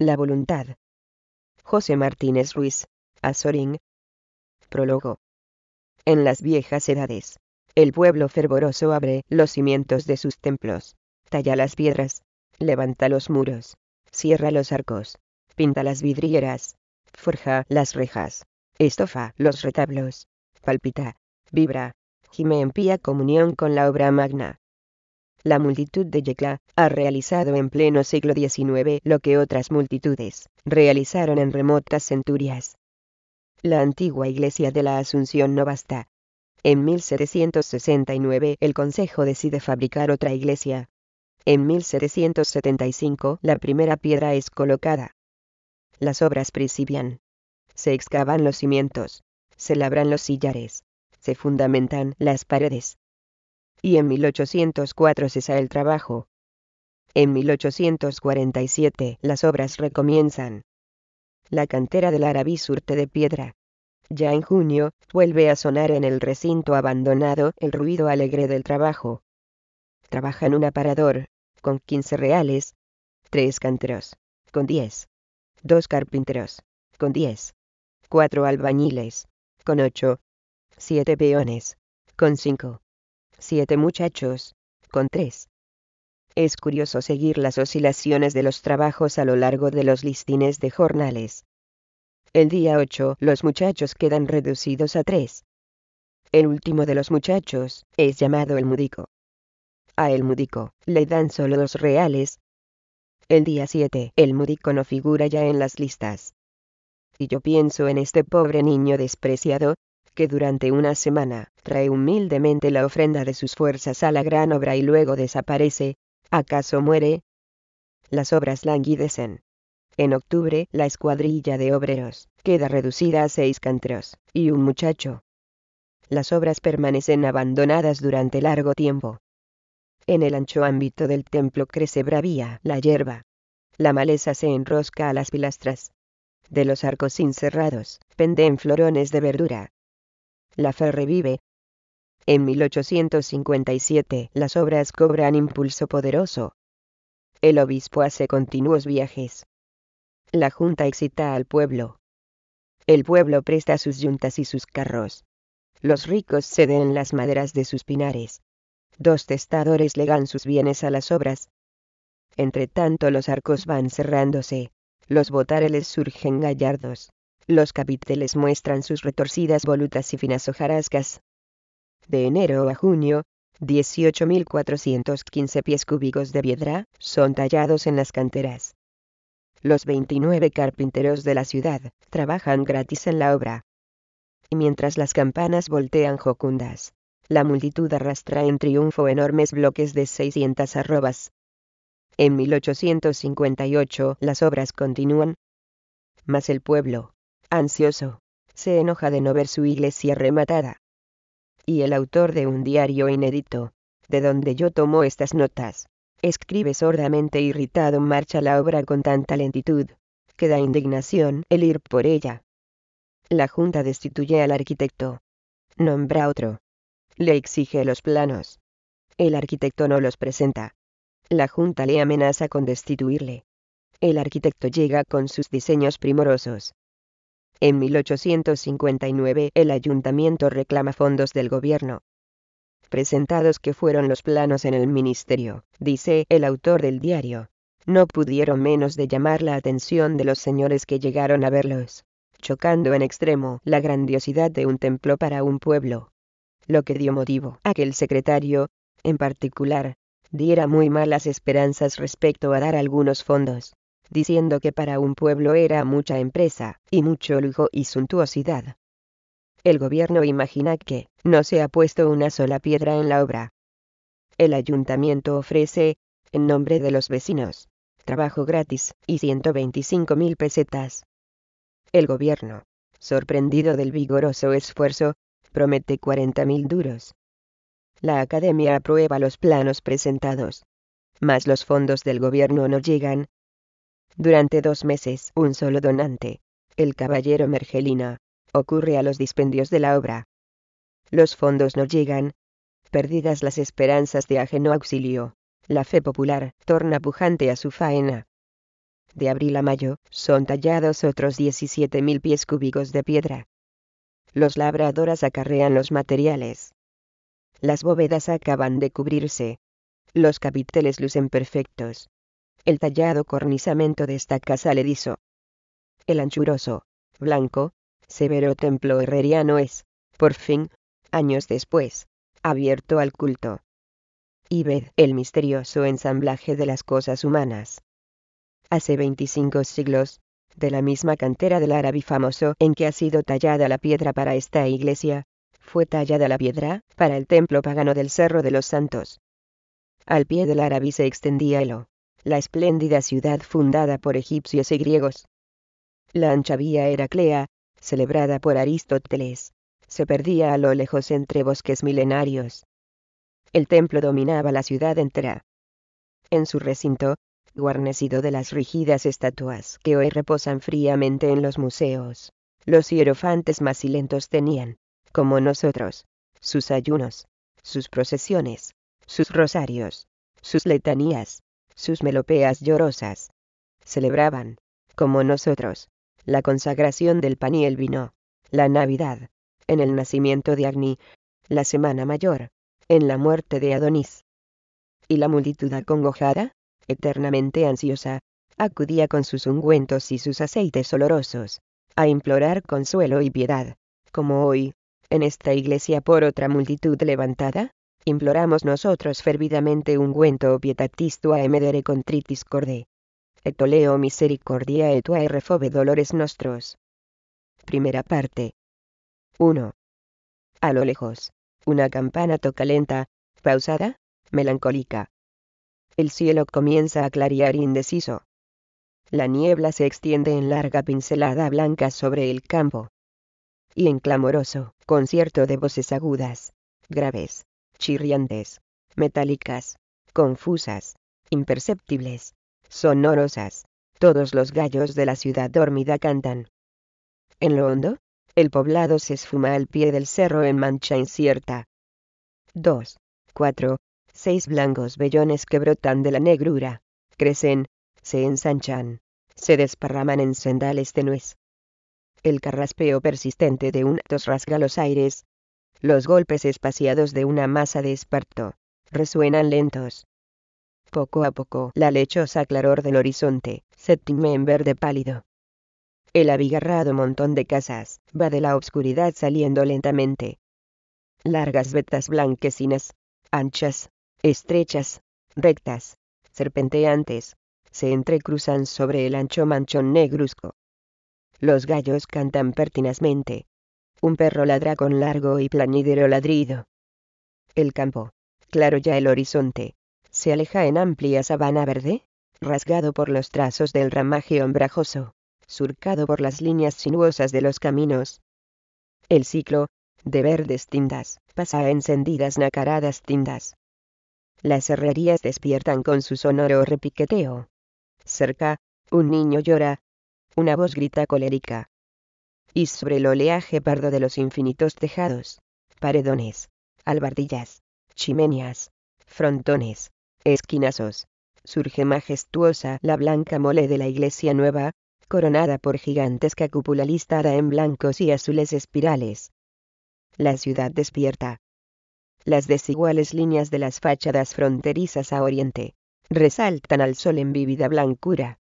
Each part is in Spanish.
La voluntad. José Martínez Ruiz, Azorín. Prólogo. En las viejas edades, el pueblo fervoroso abre los cimientos de sus templos, talla las piedras, levanta los muros, cierra los arcos, pinta las vidrieras, forja las rejas, estofa los retablos, palpita, vibra, gime en pía comunión con la obra magna, la multitud de Yecla ha realizado en pleno siglo XIX lo que otras multitudes realizaron en remotas centurias. La antigua iglesia de la Asunción no basta. En 1769 el Consejo decide fabricar otra iglesia. En 1775 la primera piedra es colocada. Las obras principian. Se excavan los cimientos. Se labran los sillares. Se fundamentan las paredes y en 1804 cesa el trabajo. En 1847 las obras recomienzan. La cantera del Arabí surte de piedra. Ya en junio, vuelve a sonar en el recinto abandonado el ruido alegre del trabajo. Trabajan un aparador, con 15 reales, tres canteros, con 10, dos carpinteros, con 10, cuatro albañiles, con 8, siete peones, con 5, siete muchachos, con tres. Es curioso seguir las oscilaciones de los trabajos a lo largo de los listines de jornales. El día ocho los muchachos quedan reducidos a tres. El último de los muchachos es llamado el mudico. A el mudico le dan solo los reales. El día siete el mudico no figura ya en las listas. Y yo pienso en este pobre niño despreciado, que durante una semana trae humildemente la ofrenda de sus fuerzas a la gran obra y luego desaparece, ¿acaso muere? Las obras languidecen. En octubre, la escuadrilla de obreros queda reducida a seis canteros y un muchacho. Las obras permanecen abandonadas durante largo tiempo. En el ancho ámbito del templo crece bravía la hierba. La maleza se enrosca a las pilastras. De los arcos encerrados, penden florones de verdura, la fe revive. En 1857 las obras cobran impulso poderoso. El obispo hace continuos viajes. La junta excita al pueblo. El pueblo presta sus yuntas y sus carros. Los ricos ceden las maderas de sus pinares. Dos testadores legan sus bienes a las obras. Entre tanto los arcos van cerrándose, los botareles surgen gallardos. Los capiteles muestran sus retorcidas volutas y finas hojarascas. De enero a junio, 18.415 pies cúbicos de piedra son tallados en las canteras. Los 29 carpinteros de la ciudad trabajan gratis en la obra. Y mientras las campanas voltean jocundas, la multitud arrastra en triunfo enormes bloques de 600 arrobas. En 1858 las obras continúan. Mas el pueblo, ansioso, se enoja de no ver su iglesia rematada. Y el autor de un diario inédito, de donde yo tomo estas notas, escribe sordamente irritado marcha la obra con tanta lentitud, que da indignación el ir por ella. La Junta destituye al arquitecto. Nombra otro. Le exige los planos. El arquitecto no los presenta. La Junta le amenaza con destituirle. El arquitecto llega con sus diseños primorosos, en 1859 el ayuntamiento reclama fondos del gobierno. Presentados que fueron los planos en el ministerio, dice el autor del diario. No pudieron menos de llamar la atención de los señores que llegaron a verlos, chocando en extremo la grandiosidad de un templo para un pueblo. Lo que dio motivo a que el secretario, en particular, diera muy malas esperanzas respecto a dar algunos fondos diciendo que para un pueblo era mucha empresa, y mucho lujo y suntuosidad. El gobierno imagina que, no se ha puesto una sola piedra en la obra. El ayuntamiento ofrece, en nombre de los vecinos, trabajo gratis, y 125 mil pesetas. El gobierno, sorprendido del vigoroso esfuerzo, promete 40 mil duros. La academia aprueba los planos presentados. Mas los fondos del gobierno no llegan, durante dos meses un solo donante, el caballero Mergelina, ocurre a los dispendios de la obra. Los fondos no llegan. Perdidas las esperanzas de ajeno auxilio, la fe popular torna pujante a su faena. De abril a mayo son tallados otros 17.000 pies cúbicos de piedra. Los labradores acarrean los materiales. Las bóvedas acaban de cubrirse. Los capiteles lucen perfectos el tallado cornizamento de esta casa le hizo El anchuroso, blanco, severo templo herreriano es, por fin, años después, abierto al culto. Y ved el misterioso ensamblaje de las cosas humanas. Hace 25 siglos, de la misma cantera del árabe famoso en que ha sido tallada la piedra para esta iglesia, fue tallada la piedra para el templo pagano del Cerro de los Santos. Al pie del árabe se extendía el la espléndida ciudad fundada por egipcios y griegos. La anchavía Heraclea, celebrada por Aristóteles, se perdía a lo lejos entre bosques milenarios. El templo dominaba la ciudad entera. En su recinto, guarnecido de las rígidas estatuas que hoy reposan fríamente en los museos, los hierofantes macilentos tenían, como nosotros, sus ayunos, sus procesiones, sus rosarios, sus letanías, sus melopeas llorosas. Celebraban, como nosotros, la consagración del pan y el vino, la Navidad, en el nacimiento de Agni, la Semana Mayor, en la muerte de Adonis. Y la multitud acongojada, eternamente ansiosa, acudía con sus ungüentos y sus aceites olorosos, a implorar consuelo y piedad, como hoy, en esta iglesia por otra multitud levantada, imploramos nosotros fervidamente ungüento pietatis tuae medere contritis corde. Etoleo misericordia et tuae refove dolores nostros. Primera parte. 1. A lo lejos, una campana toca lenta, pausada, melancólica. El cielo comienza a clarear indeciso. La niebla se extiende en larga pincelada blanca sobre el campo. Y en clamoroso concierto de voces agudas, graves, chirriantes, metálicas, confusas, imperceptibles, sonorosas, todos los gallos de la ciudad dormida cantan. En lo hondo, el poblado se esfuma al pie del cerro en mancha incierta. Dos, cuatro, seis blancos vellones que brotan de la negrura, crecen, se ensanchan, se desparraman en sendales tenues. El carraspeo persistente de un tos rasga los aires, los golpes espaciados de una masa de esparto resuenan lentos. Poco a poco, la lechosa claror del horizonte se tiñe en verde pálido. El abigarrado montón de casas va de la obscuridad saliendo lentamente. Largas vetas blanquecinas, anchas, estrechas, rectas, serpenteantes, se entrecruzan sobre el ancho manchón negruzco. Los gallos cantan pertinazmente, un perro ladra con largo y plañidero ladrido. El campo, claro ya el horizonte, se aleja en amplia sabana verde, rasgado por los trazos del ramaje ombrajoso, surcado por las líneas sinuosas de los caminos. El ciclo, de verdes tindas, pasa a encendidas nacaradas tindas. Las herrerías despiertan con su sonoro repiqueteo. Cerca, un niño llora. Una voz grita colérica y sobre el oleaje pardo de los infinitos tejados, paredones, albardillas, chimeneas, frontones, esquinazos, surge majestuosa la blanca mole de la iglesia nueva, coronada por gigantesca cúpula listada en blancos y azules espirales. La ciudad despierta. Las desiguales líneas de las fachadas fronterizas a oriente resaltan al sol en vívida blancura.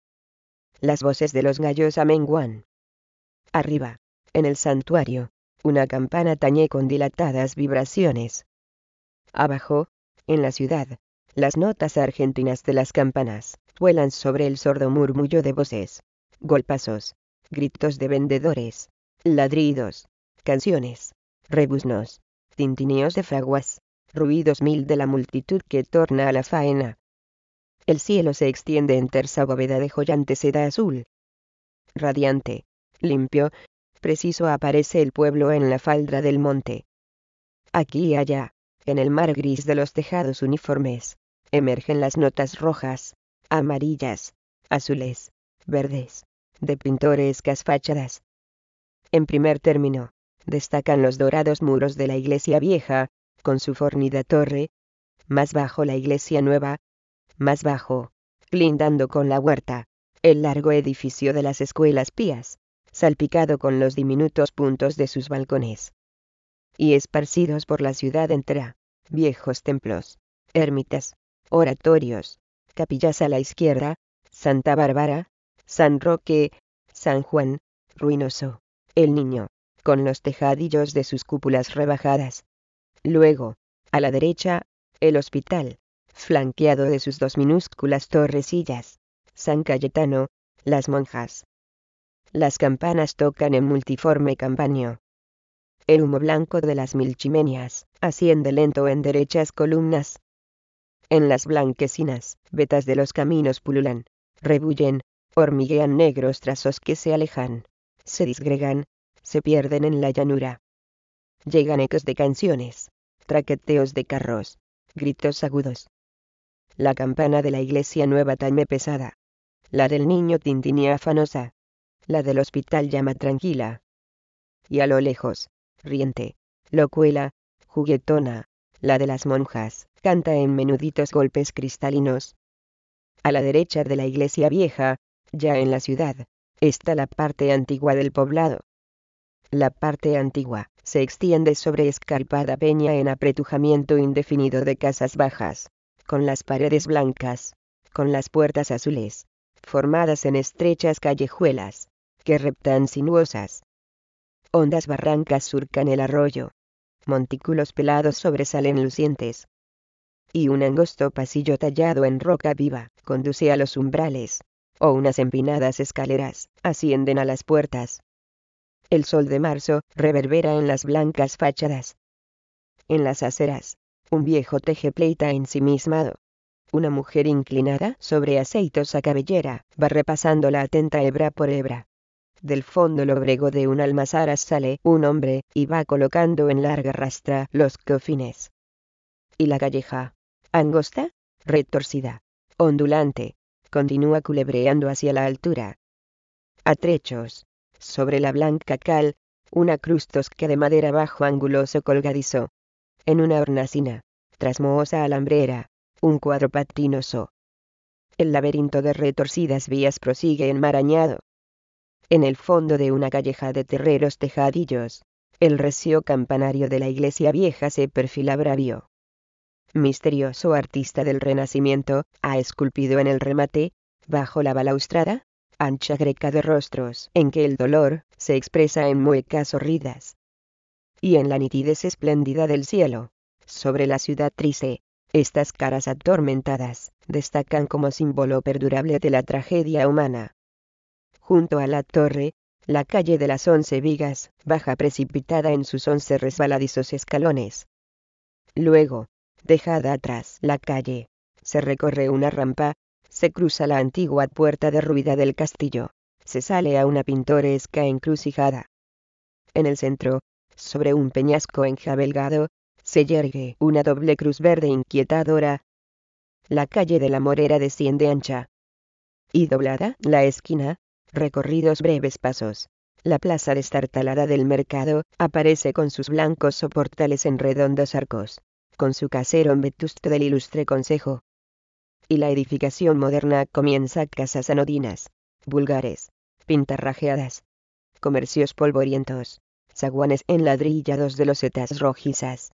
Las voces de los gallos amenguan arriba, en el santuario, una campana tañe con dilatadas vibraciones. Abajo, en la ciudad, las notas argentinas de las campanas vuelan sobre el sordo murmullo de voces, golpazos, gritos de vendedores, ladridos, canciones, rebuznos, tintineos de fraguas, ruidos mil de la multitud que torna a la faena. El cielo se extiende en tersa bóveda de joyante seda azul. Radiante, limpio, preciso aparece el pueblo en la falda del monte. Aquí y allá, en el mar gris de los tejados uniformes, emergen las notas rojas, amarillas, azules, verdes, de pintorescas fachadas. En primer término, destacan los dorados muros de la iglesia vieja, con su fornida torre, más bajo la iglesia nueva, más bajo, lindando con la huerta, el largo edificio de las escuelas pías, salpicado con los diminutos puntos de sus balcones. Y esparcidos por la ciudad entera, viejos templos, ermitas, oratorios, capillas a la izquierda, Santa Bárbara, San Roque, San Juan, ruinoso, el niño, con los tejadillos de sus cúpulas rebajadas. Luego, a la derecha, el hospital, flanqueado de sus dos minúsculas torrecillas, San Cayetano, las monjas, las campanas tocan en multiforme campaño. El humo blanco de las mil chimeneas, asciende lento en derechas columnas. En las blanquecinas, vetas de los caminos pululan, rebullen, hormiguean negros trazos que se alejan, se disgregan, se pierden en la llanura. Llegan ecos de canciones, traqueteos de carros, gritos agudos. La campana de la iglesia nueva tañe pesada. La del niño tintinía afanosa la del hospital llama tranquila. Y a lo lejos, riente, locuela, juguetona, la de las monjas, canta en menuditos golpes cristalinos. A la derecha de la iglesia vieja, ya en la ciudad, está la parte antigua del poblado. La parte antigua se extiende sobre escarpada peña en apretujamiento indefinido de casas bajas, con las paredes blancas, con las puertas azules, formadas en estrechas callejuelas que reptan sinuosas. Hondas barrancas surcan el arroyo. Montículos pelados sobresalen lucientes. Y un angosto pasillo tallado en roca viva conduce a los umbrales, o unas empinadas escaleras ascienden a las puertas. El sol de marzo reverbera en las blancas fachadas. En las aceras, un viejo teje pleita ensimismado. Una mujer inclinada sobre aceitosa cabellera va repasando la atenta hebra por hebra del fondo lóbrego de un almazara sale un hombre, y va colocando en larga rastra los cofines. Y la calleja, angosta, retorcida, ondulante, continúa culebreando hacia la altura. A trechos, sobre la blanca cal, una crustosca de madera bajo anguloso colgadizo. En una hornacina, trasmohosa alambrera, un cuadro patinoso. El laberinto de retorcidas vías prosigue enmarañado, en el fondo de una calleja de terreros tejadillos. El recio campanario de la iglesia vieja se perfila bravio. Misterioso artista del Renacimiento, ha esculpido en el remate, bajo la balaustrada, ancha greca de rostros en que el dolor se expresa en muecas horridas. Y en la nitidez espléndida del cielo, sobre la ciudad triste, estas caras atormentadas destacan como símbolo perdurable de la tragedia humana junto a la torre, la calle de las once vigas, baja precipitada en sus once resbaladizos escalones. Luego, dejada atrás la calle, se recorre una rampa, se cruza la antigua puerta derruida del castillo, se sale a una pintoresca encrucijada. En el centro, sobre un peñasco enjabelgado, se yergue una doble cruz verde inquietadora. La calle de la Morera desciende ancha y doblada la esquina, recorridos breves pasos. La plaza destartalada del mercado, aparece con sus blancos soportales en redondos arcos, con su casero vetusto del ilustre consejo. Y la edificación moderna comienza casas anodinas, vulgares, pintarrajeadas, comercios polvorientos, zaguanes enladrillados de losetas rojizas.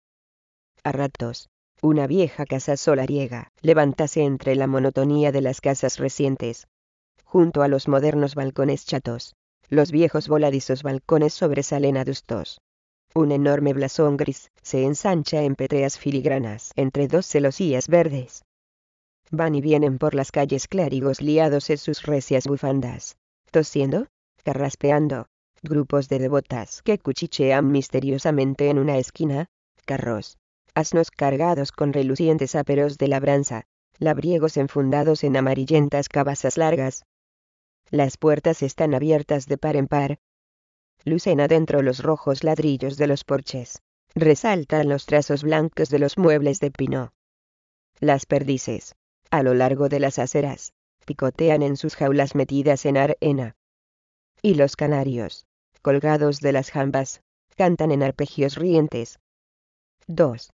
A ratos, una vieja casa solariega levantase entre la monotonía de las casas recientes, junto a los modernos balcones chatos. Los viejos voladizos balcones sobresalen adustos. Un enorme blasón gris se ensancha en petreas filigranas entre dos celosías verdes. Van y vienen por las calles clérigos liados en sus recias bufandas, tosiendo, carraspeando, grupos de devotas que cuchichean misteriosamente en una esquina, carros, asnos cargados con relucientes aperos de labranza, labriegos enfundados en amarillentas cabazas largas, las puertas están abiertas de par en par. Lucen adentro los rojos ladrillos de los porches. Resaltan los trazos blancos de los muebles de pino. Las perdices, a lo largo de las aceras, picotean en sus jaulas metidas en arena. Y los canarios, colgados de las jambas, cantan en arpegios rientes. 2.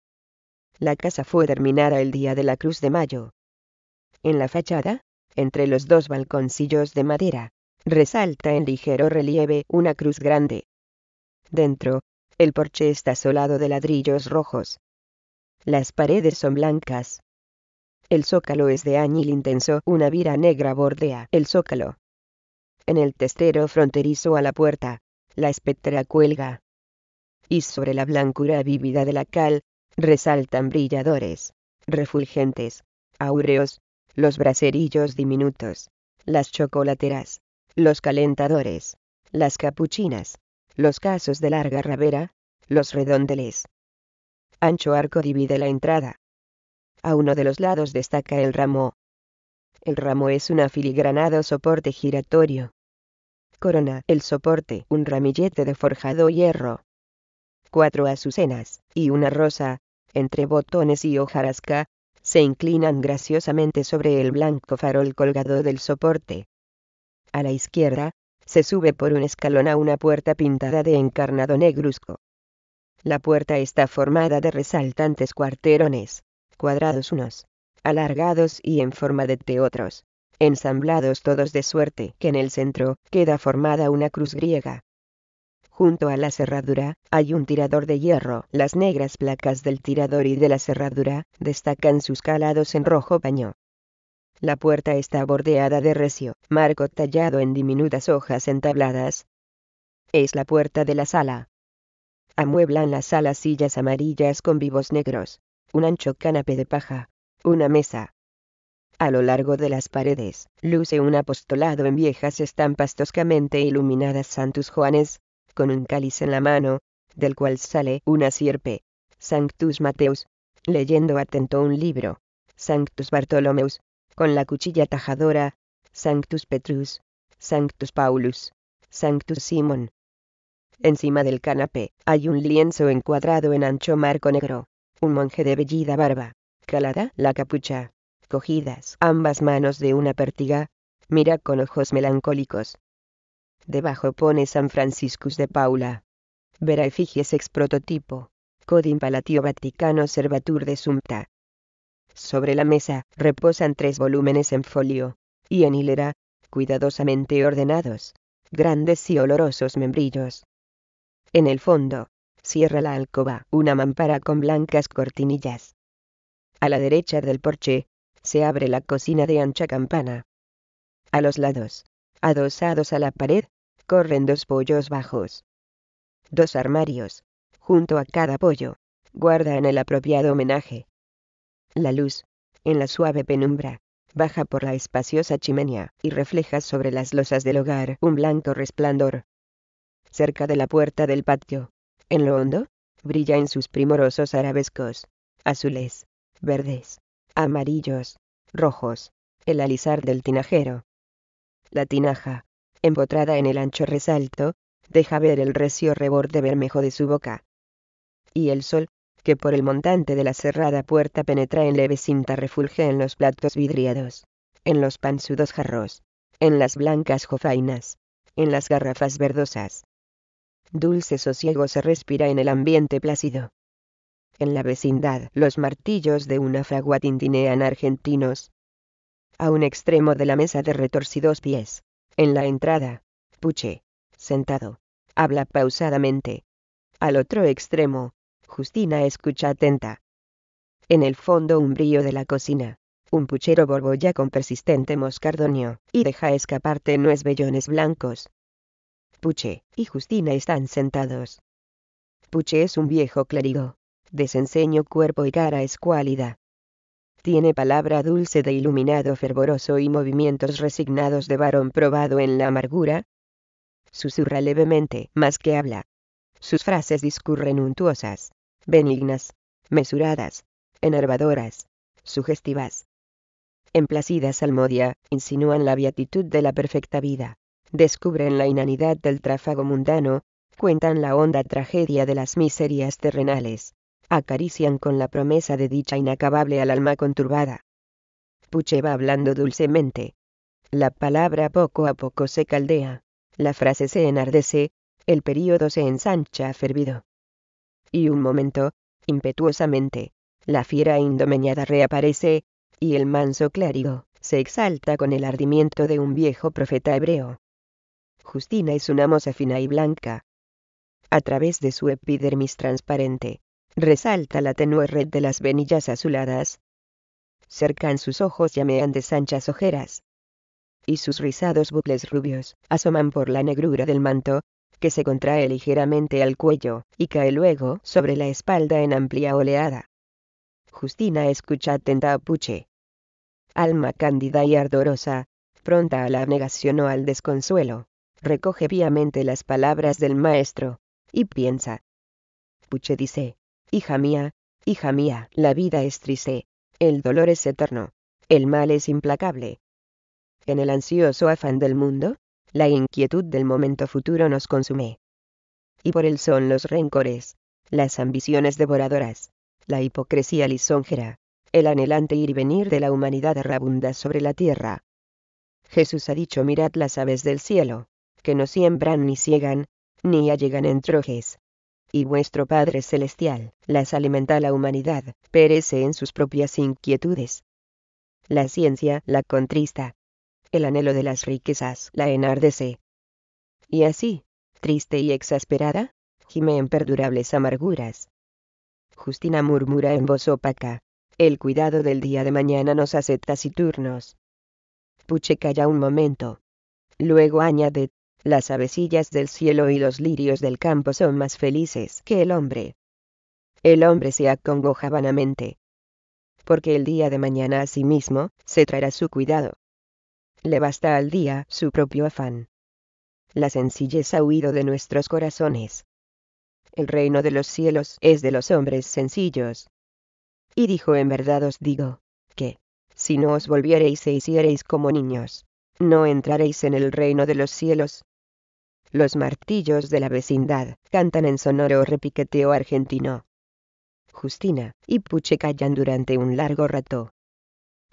La casa fue terminada el día de la Cruz de Mayo. En la fachada, entre los dos balconcillos de madera, resalta en ligero relieve una cruz grande. Dentro, el porche está solado de ladrillos rojos. Las paredes son blancas. El zócalo es de añil intenso, una vira negra bordea el zócalo. En el testero fronterizo a la puerta, la espectra cuelga. Y sobre la blancura vívida de la cal, resaltan brilladores, refulgentes, áureos, los braserillos diminutos, las chocolateras, los calentadores, las capuchinas, los casos de larga rabera, los redondeles. Ancho arco divide la entrada. A uno de los lados destaca el ramo. El ramo es un afiligranado soporte giratorio. Corona el soporte un ramillete de forjado hierro. Cuatro azucenas, y una rosa, entre botones y hojarasca, se inclinan graciosamente sobre el blanco farol colgado del soporte. A la izquierda, se sube por un escalón a una puerta pintada de encarnado negruzco. La puerta está formada de resaltantes cuarterones, cuadrados unos, alargados y en forma de T otros, ensamblados todos de suerte que en el centro queda formada una cruz griega. Junto a la cerradura, hay un tirador de hierro. Las negras placas del tirador y de la cerradura, destacan sus calados en rojo paño. La puerta está bordeada de recio, marco tallado en diminutas hojas entabladas. Es la puerta de la sala. Amueblan la sala sillas amarillas con vivos negros, un ancho canapé de paja, una mesa. A lo largo de las paredes, luce un apostolado en viejas estampas toscamente iluminadas Santos Juanes, con un cáliz en la mano, del cual sale una sierpe. Sanctus Mateus, leyendo atento un libro. Sanctus Bartolomeus, con la cuchilla tajadora. Sanctus Petrus, Sanctus Paulus, Sanctus Simon. Encima del canapé hay un lienzo encuadrado en ancho marco negro. Un monje de bellida barba, calada la capucha, cogidas ambas manos de una pértiga, mira con ojos melancólicos Debajo pone San Franciscus de Paula. Vera Efigies ex prototipo. Codim Palatio Vaticano Servatur de Sumta. Sobre la mesa reposan tres volúmenes en folio, y en hilera, cuidadosamente ordenados, grandes y olorosos membrillos. En el fondo, cierra la alcoba una mampara con blancas cortinillas. A la derecha del porche, se abre la cocina de ancha campana. A los lados, adosados a la pared, corren dos pollos bajos. Dos armarios, junto a cada pollo, guardan el apropiado homenaje. La luz, en la suave penumbra, baja por la espaciosa chimenea y refleja sobre las losas del hogar un blanco resplandor. Cerca de la puerta del patio, en lo hondo, brilla en sus primorosos arabescos, azules, verdes, amarillos, rojos, el alisar del tinajero. La tinaja, empotrada en el ancho resalto, deja ver el recio reborde bermejo de su boca. Y el sol, que por el montante de la cerrada puerta penetra en leve cinta refulge en los platos vidriados, en los panzudos jarros, en las blancas jofainas, en las garrafas verdosas. Dulce sosiego se respira en el ambiente plácido. En la vecindad, los martillos de una fragua tintinean argentinos. A un extremo de la mesa de retorcidos pies, en la entrada, Puche, sentado, habla pausadamente. Al otro extremo, Justina escucha atenta. En el fondo un brillo de la cocina. Un puchero borbolla con persistente moscardonio, y deja escapar tenues vellones blancos. Puche y Justina están sentados. Puche es un viejo clérigo. Desenseño cuerpo y cara escuálida, tiene palabra dulce de iluminado fervoroso y movimientos resignados de varón probado en la amargura? Susurra levemente, más que habla. Sus frases discurren untuosas, benignas, mesuradas, enervadoras, sugestivas. Emplacidas placida salmodia, insinúan la beatitud de la perfecta vida, descubren la inanidad del tráfago mundano, cuentan la honda tragedia de las miserias terrenales acarician con la promesa de dicha inacabable al alma conturbada. Puche va hablando dulcemente. La palabra poco a poco se caldea, la frase se enardece, el período se ensancha fervido. Y un momento, impetuosamente, la fiera indomeñada reaparece, y el manso clérigo se exalta con el ardimiento de un viejo profeta hebreo. Justina es una moza fina y blanca. A través de su epidermis transparente, resalta la tenue red de las venillas azuladas. Cercan sus ojos llamean de anchas ojeras. Y sus rizados bucles rubios asoman por la negrura del manto, que se contrae ligeramente al cuello, y cae luego sobre la espalda en amplia oleada. Justina escucha atenta a Puche. Alma cándida y ardorosa, pronta a la abnegación o al desconsuelo, recoge víamente las palabras del maestro, y piensa. Puche dice, Hija mía, hija mía, la vida es triste, el dolor es eterno, el mal es implacable. En el ansioso afán del mundo, la inquietud del momento futuro nos consume. Y por él son los rencores, las ambiciones devoradoras, la hipocresía lisonjera, el anhelante ir y venir de la humanidad errabunda sobre la tierra. Jesús ha dicho mirad las aves del cielo, que no siembran ni ciegan, ni allegan en trojes, y vuestro Padre Celestial, las alimenta la humanidad, perece en sus propias inquietudes. La ciencia la contrista. El anhelo de las riquezas la enardece. Y así, triste y exasperada, gime en perdurables amarguras. Justina murmura en voz opaca. El cuidado del día de mañana nos hace taciturnos. Puche calla un momento. Luego añade, las avecillas del cielo y los lirios del campo son más felices que el hombre. El hombre se acongoja vanamente. Porque el día de mañana a sí mismo se traerá su cuidado. Le basta al día su propio afán. La sencillez ha huido de nuestros corazones. El reino de los cielos es de los hombres sencillos. Y dijo en verdad os digo, que, si no os volviereis e hiciereis como niños, no entraréis en el reino de los cielos. Los martillos de la vecindad cantan en sonoro repiqueteo argentino. Justina y Puche callan durante un largo rato.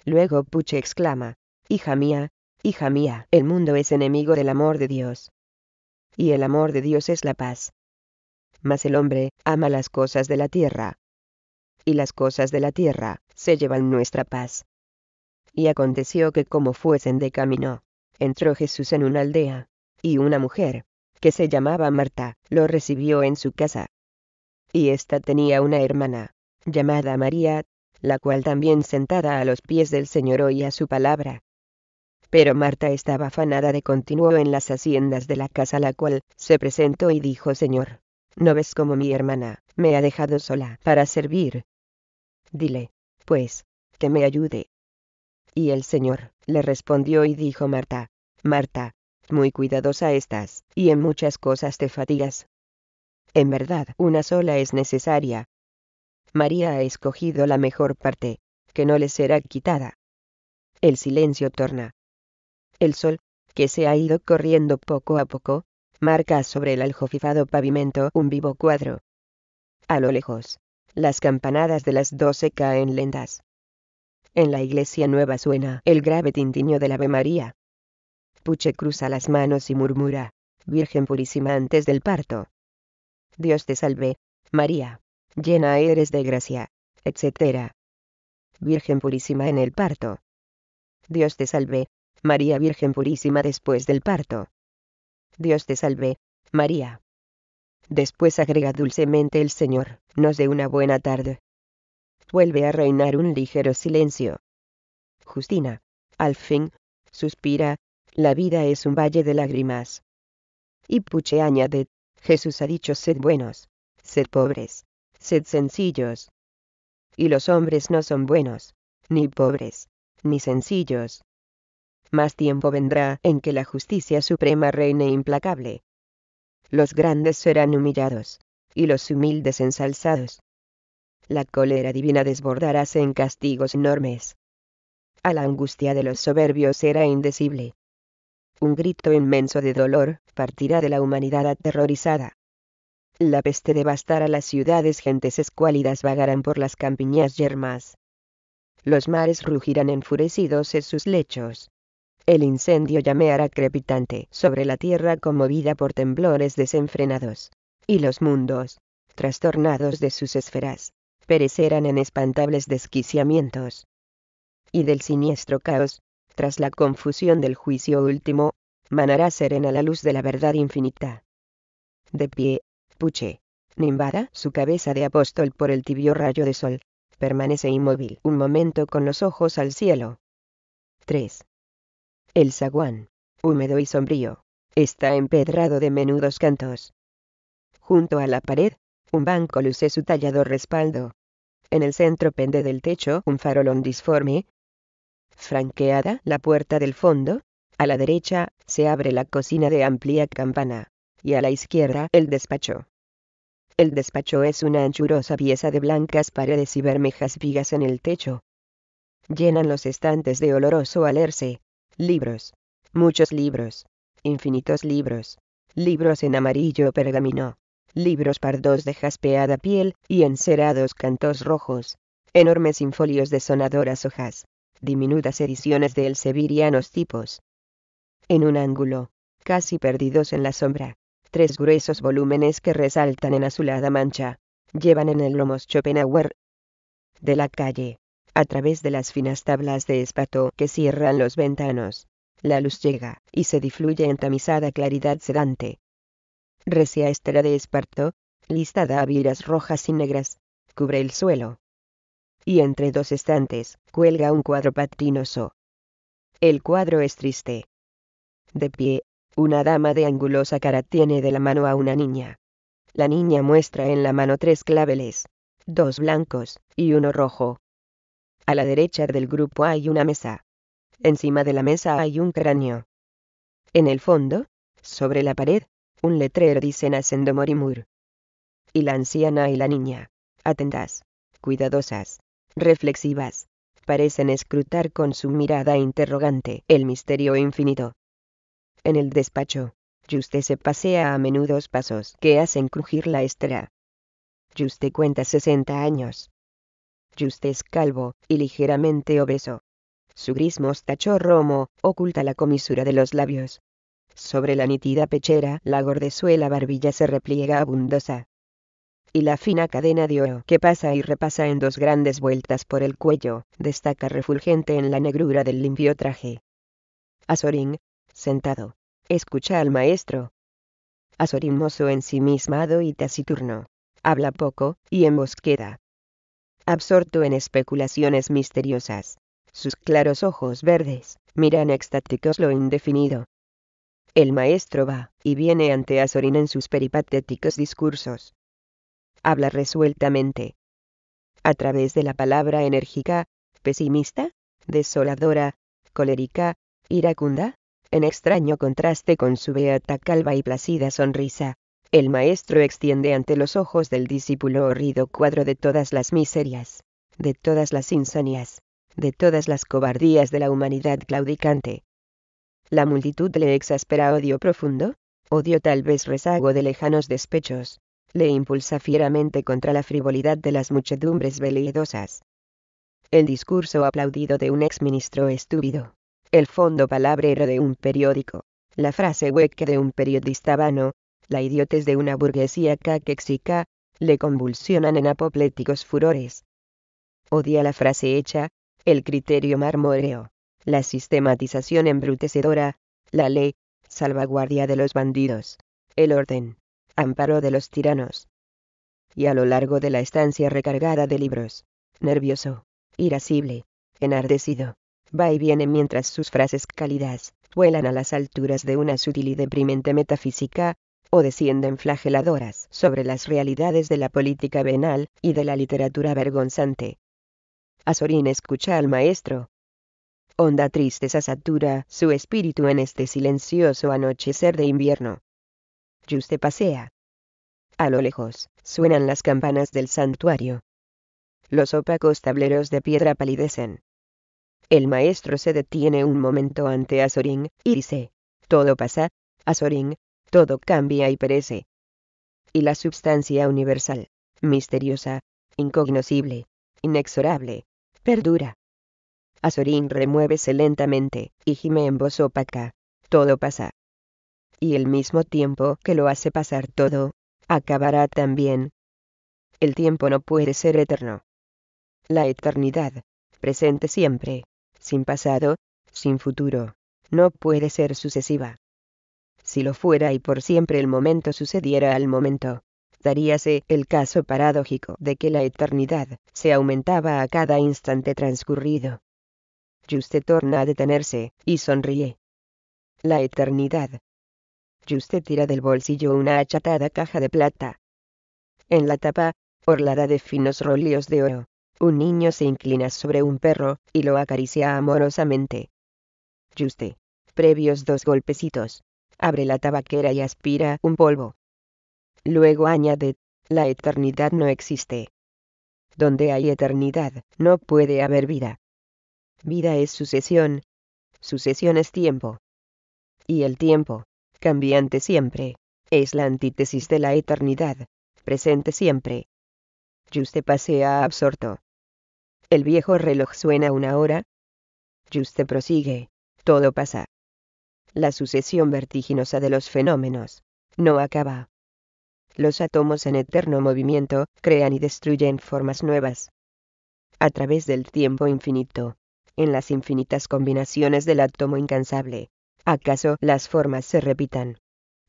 Luego Puche exclama, Hija mía, hija mía, el mundo es enemigo del amor de Dios. Y el amor de Dios es la paz. Mas el hombre ama las cosas de la tierra. Y las cosas de la tierra se llevan nuestra paz. Y aconteció que como fuesen de camino, entró Jesús en una aldea, y una mujer, que se llamaba Marta, lo recibió en su casa. Y ésta tenía una hermana, llamada María, la cual también sentada a los pies del Señor oía su palabra. Pero Marta estaba afanada de continuo en las haciendas de la casa, la cual se presentó y dijo, Señor, ¿no ves cómo mi hermana me ha dejado sola para servir? Dile, pues, que me ayude. Y el Señor le respondió y dijo, Marta, Marta, muy cuidadosa estás, y en muchas cosas te fatigas. En verdad, una sola es necesaria. María ha escogido la mejor parte, que no le será quitada. El silencio torna. El sol, que se ha ido corriendo poco a poco, marca sobre el aljofifado pavimento un vivo cuadro. A lo lejos, las campanadas de las doce caen lentas. En la iglesia nueva suena el grave tintiño del Ave María. Puche cruza las manos y murmura, Virgen purísima antes del parto. Dios te salve, María, llena eres de gracia, etc. Virgen purísima en el parto. Dios te salve, María Virgen purísima después del parto. Dios te salve, María. Después agrega dulcemente el Señor, nos dé una buena tarde. Vuelve a reinar un ligero silencio. Justina, al fin, suspira, la vida es un valle de lágrimas. Y Puche añade, Jesús ha dicho sed buenos, sed pobres, sed sencillos. Y los hombres no son buenos, ni pobres, ni sencillos. Más tiempo vendrá en que la justicia suprema reine implacable. Los grandes serán humillados, y los humildes ensalzados. La cólera divina desbordaráse en castigos enormes. A la angustia de los soberbios será indecible. Un grito inmenso de dolor partirá de la humanidad aterrorizada. La peste devastará las ciudades, gentes escuálidas vagarán por las campiñas yermas. Los mares rugirán enfurecidos en sus lechos. El incendio llameará crepitante sobre la tierra conmovida por temblores desenfrenados. Y los mundos, trastornados de sus esferas, perecerán en espantables desquiciamientos. Y del siniestro caos, tras la confusión del juicio último, manará serena la luz de la verdad infinita. De pie, Puche, Nimbada, su cabeza de apóstol por el tibio rayo de sol, permanece inmóvil un momento con los ojos al cielo. 3. El zaguán, húmedo y sombrío, está empedrado de menudos cantos. Junto a la pared, un banco luce su tallado respaldo. En el centro pende del techo un farolón disforme, franqueada la puerta del fondo, a la derecha, se abre la cocina de amplia campana, y a la izquierda el despacho. El despacho es una anchurosa pieza de blancas paredes y bermejas vigas en el techo. Llenan los estantes de oloroso alerce, libros, muchos libros, infinitos libros, libros en amarillo pergamino, libros pardos de jaspeada piel, y encerados cantos rojos, enormes infolios de sonadoras hojas, diminutas ediciones de sevillanos tipos. En un ángulo, casi perdidos en la sombra, tres gruesos volúmenes que resaltan en azulada mancha, llevan en el lomo Schopenhauer. De la calle, a través de las finas tablas de espato que cierran los ventanos, la luz llega y se difluye en tamizada claridad sedante. Recia estera de esparto, listada a viras rojas y negras, cubre el suelo, y entre dos estantes, cuelga un cuadro patinoso. El cuadro es triste. De pie, una dama de angulosa cara tiene de la mano a una niña. La niña muestra en la mano tres claveles, dos blancos y uno rojo. A la derecha del grupo hay una mesa. Encima de la mesa hay un cráneo. En el fondo, sobre la pared, un letrero dice Nascendo Morimur. Y la anciana y la niña, atentas, cuidadosas, reflexivas, parecen escrutar con su mirada interrogante el misterio infinito. En el despacho, Juste se pasea a menudos pasos que hacen crujir la estera. Juste cuenta 60 años. Juste es calvo y ligeramente obeso. Su gris mostacho romo oculta la comisura de los labios. Sobre la nítida pechera, la gordezuela barbilla se repliega abundosa y la fina cadena de oro que pasa y repasa en dos grandes vueltas por el cuello, destaca refulgente en la negrura del limpio traje. Azorín, sentado, escucha al maestro. Azorín mozo ensimismado y taciturno. Habla poco, y en voz queda. Absorto en especulaciones misteriosas. Sus claros ojos verdes, miran extáticos lo indefinido. El maestro va, y viene ante Azorín en sus peripatéticos discursos, habla resueltamente. A través de la palabra enérgica, pesimista, desoladora, colérica, iracunda, en extraño contraste con su beata calva y placida sonrisa, el maestro extiende ante los ojos del discípulo horrido cuadro de todas las miserias, de todas las insanias, de todas las cobardías de la humanidad claudicante. La multitud le exaspera odio profundo, odio tal vez rezago de lejanos despechos, le impulsa fieramente contra la frivolidad de las muchedumbres veleidosas. El discurso aplaudido de un exministro estúpido, el fondo palabrero de un periódico, la frase hueca de un periodista vano, la idiotez de una burguesía caquexica, le convulsionan en apopléticos furores. Odia la frase hecha, el criterio marmoreo, la sistematización embrutecedora, la ley, salvaguardia de los bandidos, el orden, amparo de los tiranos. Y a lo largo de la estancia recargada de libros, nervioso, irascible, enardecido, va y viene mientras sus frases cálidas vuelan a las alturas de una sutil y deprimente metafísica, o descienden flageladoras sobre las realidades de la política venal y de la literatura vergonzante. Azorín escucha al maestro. Honda tristeza satura su espíritu en este silencioso anochecer de invierno yuste pasea. A lo lejos, suenan las campanas del santuario. Los opacos tableros de piedra palidecen. El maestro se detiene un momento ante Azorín, y dice, todo pasa, Azorín, todo cambia y perece. Y la substancia universal, misteriosa, incognoscible, inexorable, perdura. Azorín remuévese lentamente, y gime en voz opaca, todo pasa y el mismo tiempo que lo hace pasar todo, acabará también. El tiempo no puede ser eterno. La eternidad, presente siempre, sin pasado, sin futuro, no puede ser sucesiva. Si lo fuera y por siempre el momento sucediera al momento, daríase el caso paradójico de que la eternidad se aumentaba a cada instante transcurrido. Y usted torna a detenerse, y sonríe. La eternidad, Juste tira del bolsillo una achatada caja de plata. En la tapa, orlada de finos rollos de oro, un niño se inclina sobre un perro, y lo acaricia amorosamente. Juste, previos dos golpecitos, abre la tabaquera y aspira un polvo. Luego añade, la eternidad no existe. Donde hay eternidad, no puede haber vida. Vida es sucesión. Sucesión es tiempo. Y el tiempo, cambiante siempre, es la antítesis de la eternidad, presente siempre. Juste pasea absorto. El viejo reloj suena una hora. Juste prosigue, todo pasa. La sucesión vertiginosa de los fenómenos no acaba. Los átomos en eterno movimiento crean y destruyen formas nuevas. A través del tiempo infinito, en las infinitas combinaciones del átomo incansable, ¿Acaso las formas se repitan?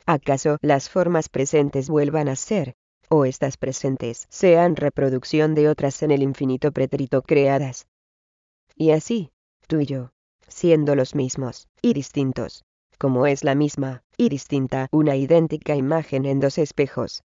¿Acaso las formas presentes vuelvan a ser? ¿O estas presentes sean reproducción de otras en el infinito pretrito creadas? Y así, tú y yo, siendo los mismos, y distintos, como es la misma, y distinta, una idéntica imagen en dos espejos.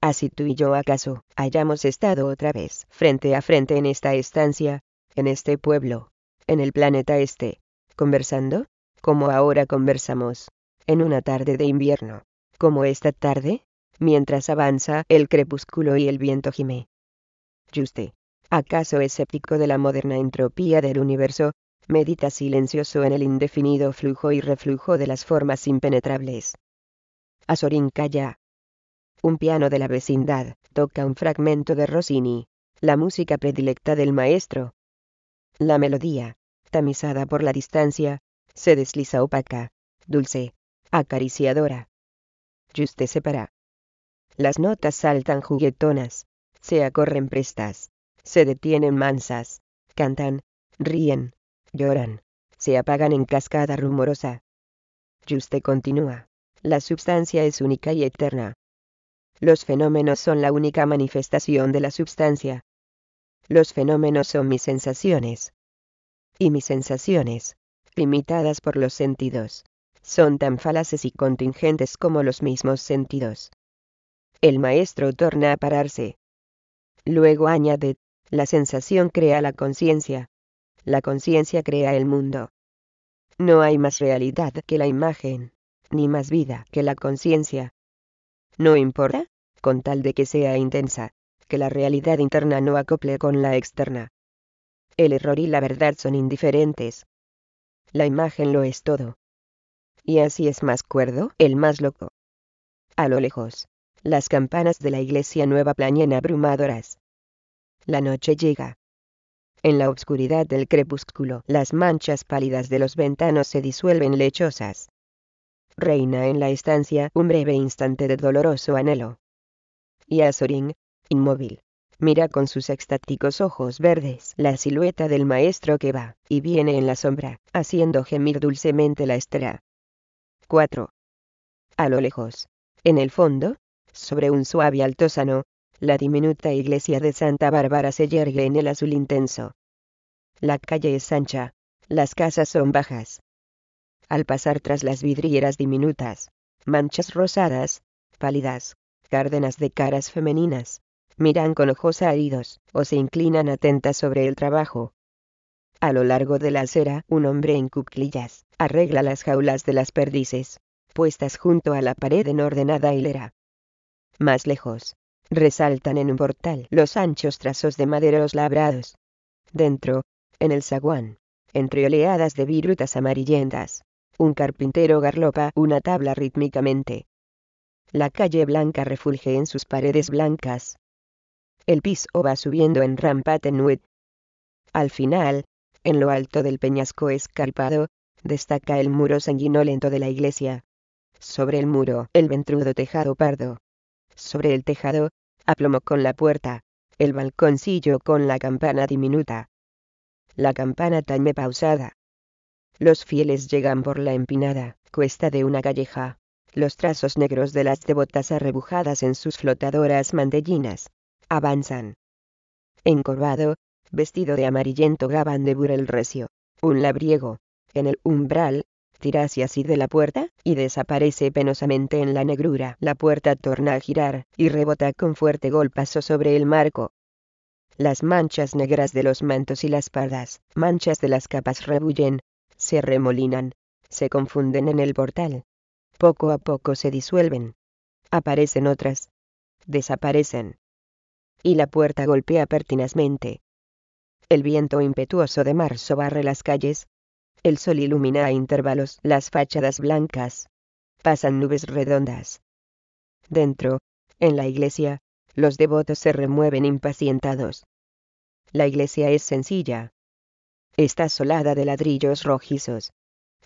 Así tú y yo acaso, hayamos estado otra vez, frente a frente en esta estancia, en este pueblo, en el planeta este, conversando? como ahora conversamos, en una tarde de invierno, como esta tarde, mientras avanza el crepúsculo y el viento gime. Juste, acaso escéptico de la moderna entropía del universo, medita silencioso en el indefinido flujo y reflujo de las formas impenetrables. Azorín calla. Un piano de la vecindad toca un fragmento de Rossini, la música predilecta del maestro. La melodía, tamizada por la distancia, se desliza opaca, dulce, acariciadora. Juste se para. Las notas saltan juguetonas, se acorren prestas, se detienen mansas, cantan, ríen, lloran, se apagan en cascada rumorosa. Juste continúa. La substancia es única y eterna. Los fenómenos son la única manifestación de la substancia. Los fenómenos son mis sensaciones. Y mis sensaciones limitadas por los sentidos. Son tan falaces y contingentes como los mismos sentidos. El maestro torna a pararse. Luego añade, la sensación crea la conciencia. La conciencia crea el mundo. No hay más realidad que la imagen, ni más vida que la conciencia. No importa, con tal de que sea intensa, que la realidad interna no acople con la externa. El error y la verdad son indiferentes, la imagen lo es todo. Y así es más cuerdo, el más loco. A lo lejos, las campanas de la iglesia nueva plañen abrumadoras. La noche llega. En la obscuridad del crepúsculo, las manchas pálidas de los ventanos se disuelven lechosas. Reina en la estancia un breve instante de doloroso anhelo. Y Azorín, inmóvil, Mira con sus extáticos ojos verdes la silueta del maestro que va y viene en la sombra, haciendo gemir dulcemente la estera. 4. A lo lejos, en el fondo, sobre un suave altozano, la diminuta iglesia de Santa Bárbara se yergue en el azul intenso. La calle es ancha, las casas son bajas. Al pasar tras las vidrieras diminutas, manchas rosadas, pálidas, cárdenas de caras femeninas, miran con ojos áridos, o se inclinan atentas sobre el trabajo. A lo largo de la acera, un hombre en cuclillas, arregla las jaulas de las perdices, puestas junto a la pared en ordenada hilera. Más lejos, resaltan en un portal los anchos trazos de maderos labrados. Dentro, en el zaguán, entre oleadas de virutas amarillentas, un carpintero garlopa una tabla rítmicamente. La calle blanca refulge en sus paredes blancas, el piso va subiendo en rampa tenue. Al final, en lo alto del peñasco escarpado, destaca el muro sanguinolento de la iglesia. Sobre el muro, el ventrudo tejado pardo. Sobre el tejado, aplomo con la puerta, el balconcillo con la campana diminuta. La campana tañe pausada. Los fieles llegan por la empinada cuesta de una calleja. Los trazos negros de las devotas arrebujadas en sus flotadoras mantellinas avanzan. Encorvado, vestido de amarillento Gaban de Burel recio, un labriego, en el umbral, tira hacia sí de la puerta, y desaparece penosamente en la negrura. La puerta torna a girar, y rebota con fuerte golpazo sobre el marco. Las manchas negras de los mantos y las pardas, manchas de las capas rebullen, se remolinan, se confunden en el portal. Poco a poco se disuelven. Aparecen otras. Desaparecen y la puerta golpea pertinazmente. El viento impetuoso de marzo barre las calles. El sol ilumina a intervalos las fachadas blancas. Pasan nubes redondas. Dentro, en la iglesia, los devotos se remueven impacientados. La iglesia es sencilla. Está asolada de ladrillos rojizos.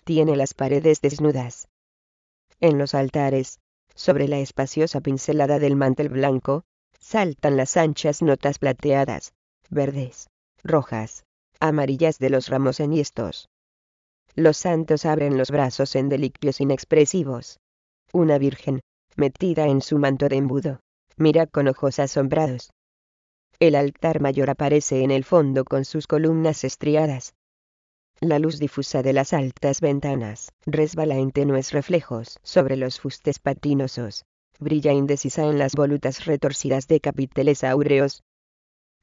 Tiene las paredes desnudas. En los altares, sobre la espaciosa pincelada del mantel blanco, saltan las anchas notas plateadas, verdes, rojas, amarillas de los ramos enhiestos. Los santos abren los brazos en delictios inexpresivos. Una virgen, metida en su manto de embudo, mira con ojos asombrados. El altar mayor aparece en el fondo con sus columnas estriadas. La luz difusa de las altas ventanas resbala en tenues reflejos sobre los fustes patinosos brilla indecisa en las volutas retorcidas de capiteles áureos.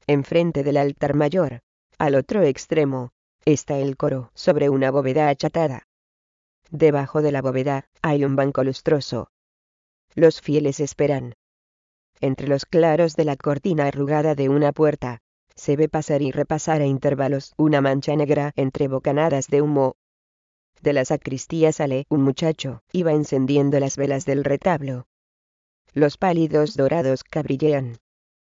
Enfrente del altar mayor, al otro extremo, está el coro, sobre una bóveda achatada. Debajo de la bóveda hay un banco lustroso. Los fieles esperan. Entre los claros de la cortina arrugada de una puerta, se ve pasar y repasar a intervalos una mancha negra entre bocanadas de humo. De la sacristía sale un muchacho, iba encendiendo las velas del retablo. Los pálidos dorados cabrillean.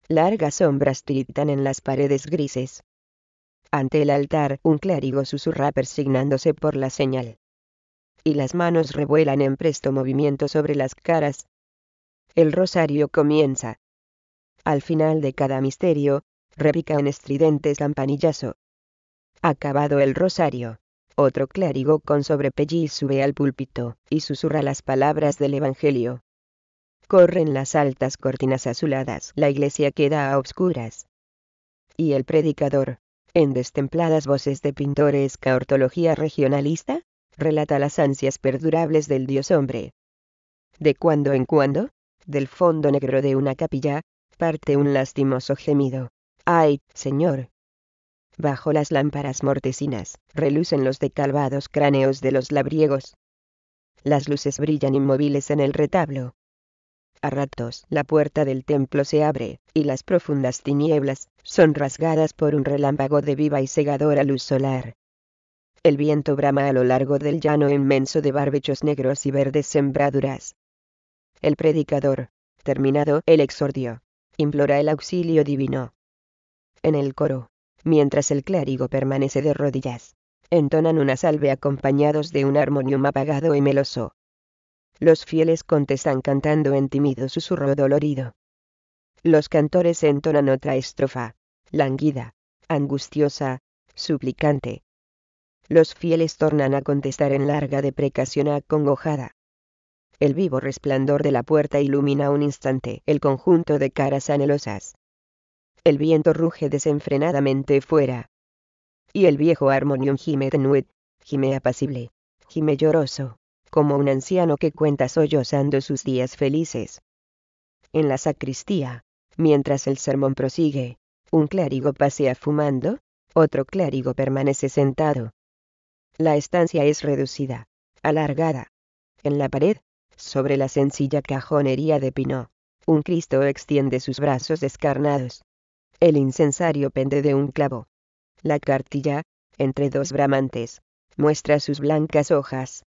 Largas sombras tiritan en las paredes grises. Ante el altar, un clérigo susurra persignándose por la señal. Y las manos revuelan en presto movimiento sobre las caras. El rosario comienza. Al final de cada misterio, repica un estridente campanillazo. Acabado el rosario, otro clérigo con sobrepelliz sube al púlpito y susurra las palabras del Evangelio corren las altas cortinas azuladas, la iglesia queda a obscuras. Y el predicador, en destempladas voces de pintoresca ortología regionalista, relata las ansias perdurables del dios hombre. De cuando en cuando, del fondo negro de una capilla, parte un lastimoso gemido. ¡Ay, señor! Bajo las lámparas mortecinas, relucen los decalvados cráneos de los labriegos. Las luces brillan inmóviles en el retablo, a ratos la puerta del templo se abre, y las profundas tinieblas son rasgadas por un relámpago de viva y cegadora luz solar. El viento brama a lo largo del llano inmenso de barbechos negros y verdes sembraduras. El predicador, terminado el exordio, implora el auxilio divino. En el coro, mientras el clérigo permanece de rodillas, entonan una salve acompañados de un armonium apagado y meloso. Los fieles contestan cantando en tímido susurro dolorido. Los cantores entonan otra estrofa, languida, angustiosa, suplicante. Los fieles tornan a contestar en larga deprecación acongojada. El vivo resplandor de la puerta ilumina un instante el conjunto de caras anhelosas. El viento ruge desenfrenadamente fuera. Y el viejo armonium gime tenue, gime apacible, gime lloroso como un anciano que cuenta sollozando sus días felices. En la sacristía, mientras el sermón prosigue, un clérigo pasea fumando, otro clérigo permanece sentado. La estancia es reducida, alargada. En la pared, sobre la sencilla cajonería de pino, un Cristo extiende sus brazos descarnados. El incensario pende de un clavo. La cartilla, entre dos bramantes, muestra sus blancas hojas,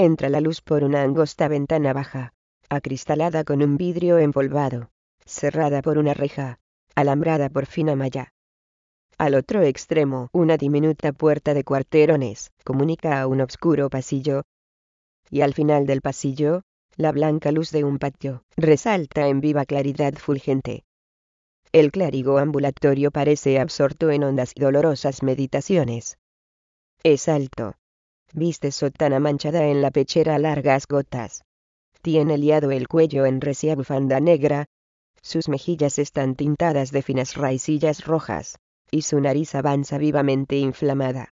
entra la luz por una angosta ventana baja, acristalada con un vidrio envolvado, cerrada por una reja, alambrada por fina malla. Al otro extremo, una diminuta puerta de cuarterones comunica a un oscuro pasillo. Y al final del pasillo, la blanca luz de un patio resalta en viva claridad fulgente. El clérigo ambulatorio parece absorto en hondas y dolorosas meditaciones. Es alto, Viste sotana manchada en la pechera largas gotas. Tiene liado el cuello en recia bufanda negra. Sus mejillas están tintadas de finas raicillas rojas, y su nariz avanza vivamente inflamada.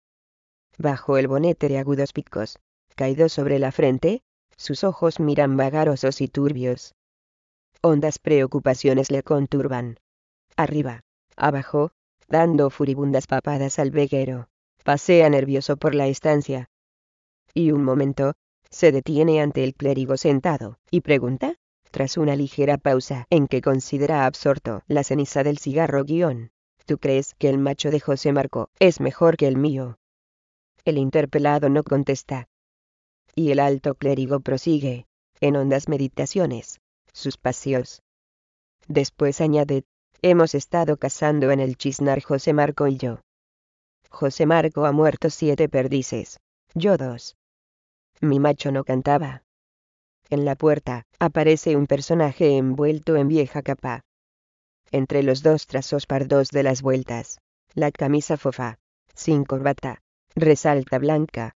Bajo el bonete de agudos picos, caído sobre la frente, sus ojos miran vagarosos y turbios. Hondas preocupaciones le conturban. Arriba, abajo, dando furibundas papadas al veguero. Pasea nervioso por la estancia, y un momento se detiene ante el clérigo sentado y pregunta, tras una ligera pausa en que considera absorto la ceniza del cigarro guión, ¿tú crees que el macho de José Marco es mejor que el mío? El interpelado no contesta. Y el alto clérigo prosigue, en hondas meditaciones, sus paseos. Después añade, hemos estado cazando en el chisnar José Marco y yo. José Marco ha muerto siete perdices, yo dos. Mi macho no cantaba. En la puerta, aparece un personaje envuelto en vieja capa. Entre los dos trazos pardos de las vueltas, la camisa fofa, sin corbata, resalta blanca.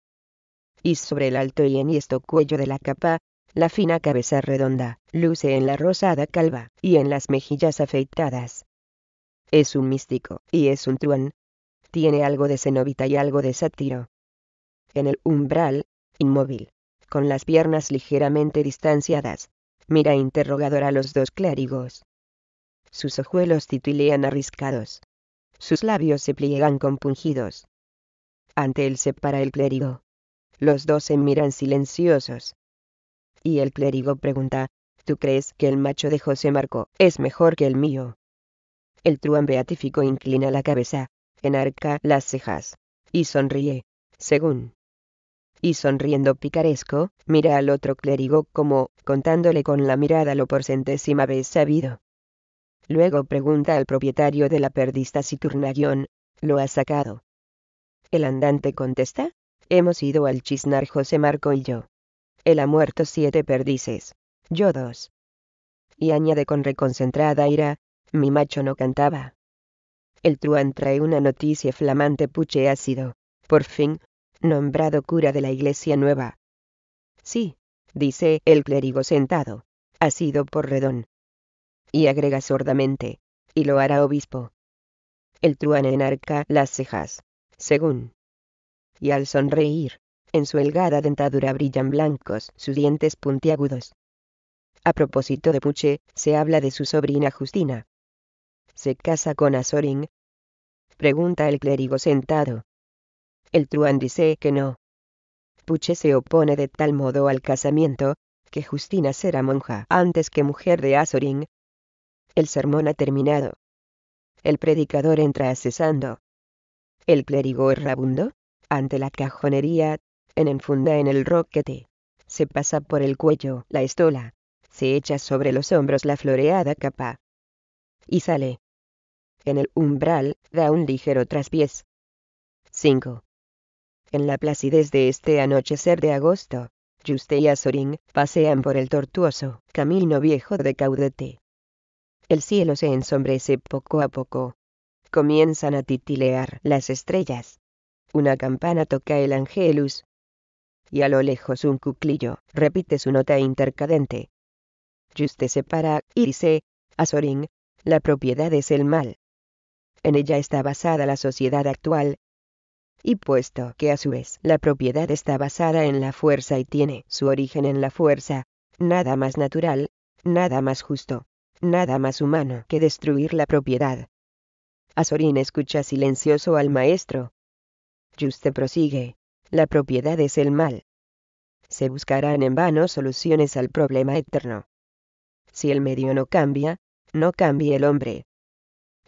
Y sobre el alto y enhiesto cuello de la capa, la fina cabeza redonda, luce en la rosada calva, y en las mejillas afeitadas. Es un místico, y es un truán. Tiene algo de cenobita y algo de sátiro. En el umbral, inmóvil, con las piernas ligeramente distanciadas, mira interrogador a los dos clérigos. Sus ojuelos titilean arriscados. Sus labios se pliegan compungidos. Ante él se para el clérigo. Los dos se miran silenciosos. Y el clérigo pregunta, ¿tú crees que el macho de José Marco es mejor que el mío? El truán beatífico inclina la cabeza, enarca las cejas, y sonríe, según y sonriendo picaresco, mira al otro clérigo como, contándole con la mirada lo por centésima vez sabido. Luego pregunta al propietario de la perdista si turnagión, lo ha sacado. El andante contesta, hemos ido al chisnar José Marco y yo. Él ha muerto siete perdices, yo dos. Y añade con reconcentrada ira, mi macho no cantaba. El truán trae una noticia flamante puche ácido. Por fin, nombrado cura de la Iglesia Nueva. Sí, dice el clérigo sentado, ha sido por redón. Y agrega sordamente, y lo hará obispo. El truán enarca las cejas, según. Y al sonreír, en su helgada dentadura brillan blancos sus dientes puntiagudos. A propósito de Puche, se habla de su sobrina Justina. ¿Se casa con Azorín? Pregunta el clérigo sentado el truán dice que no. Puche se opone de tal modo al casamiento, que Justina será monja antes que mujer de Azorín. El sermón ha terminado. El predicador entra cesando. El clérigo errabundo, ante la cajonería, en enfunda en el roquete, se pasa por el cuello la estola, se echa sobre los hombros la floreada capa. Y sale. En el umbral da un ligero traspiés. 5. En la placidez de este anochecer de agosto, Juste y Azorín pasean por el tortuoso camino viejo de Caudete. El cielo se ensombrece poco a poco. Comienzan a titilear las estrellas. Una campana toca el angelus. Y a lo lejos un cuclillo repite su nota intercadente. Juste se para y dice, Azorín, la propiedad es el mal. En ella está basada la sociedad actual, y puesto que a su vez la propiedad está basada en la fuerza y tiene su origen en la fuerza, nada más natural, nada más justo, nada más humano que destruir la propiedad. Azorín escucha silencioso al maestro. Juste prosigue, la propiedad es el mal. Se buscarán en vano soluciones al problema eterno. Si el medio no cambia, no cambie el hombre.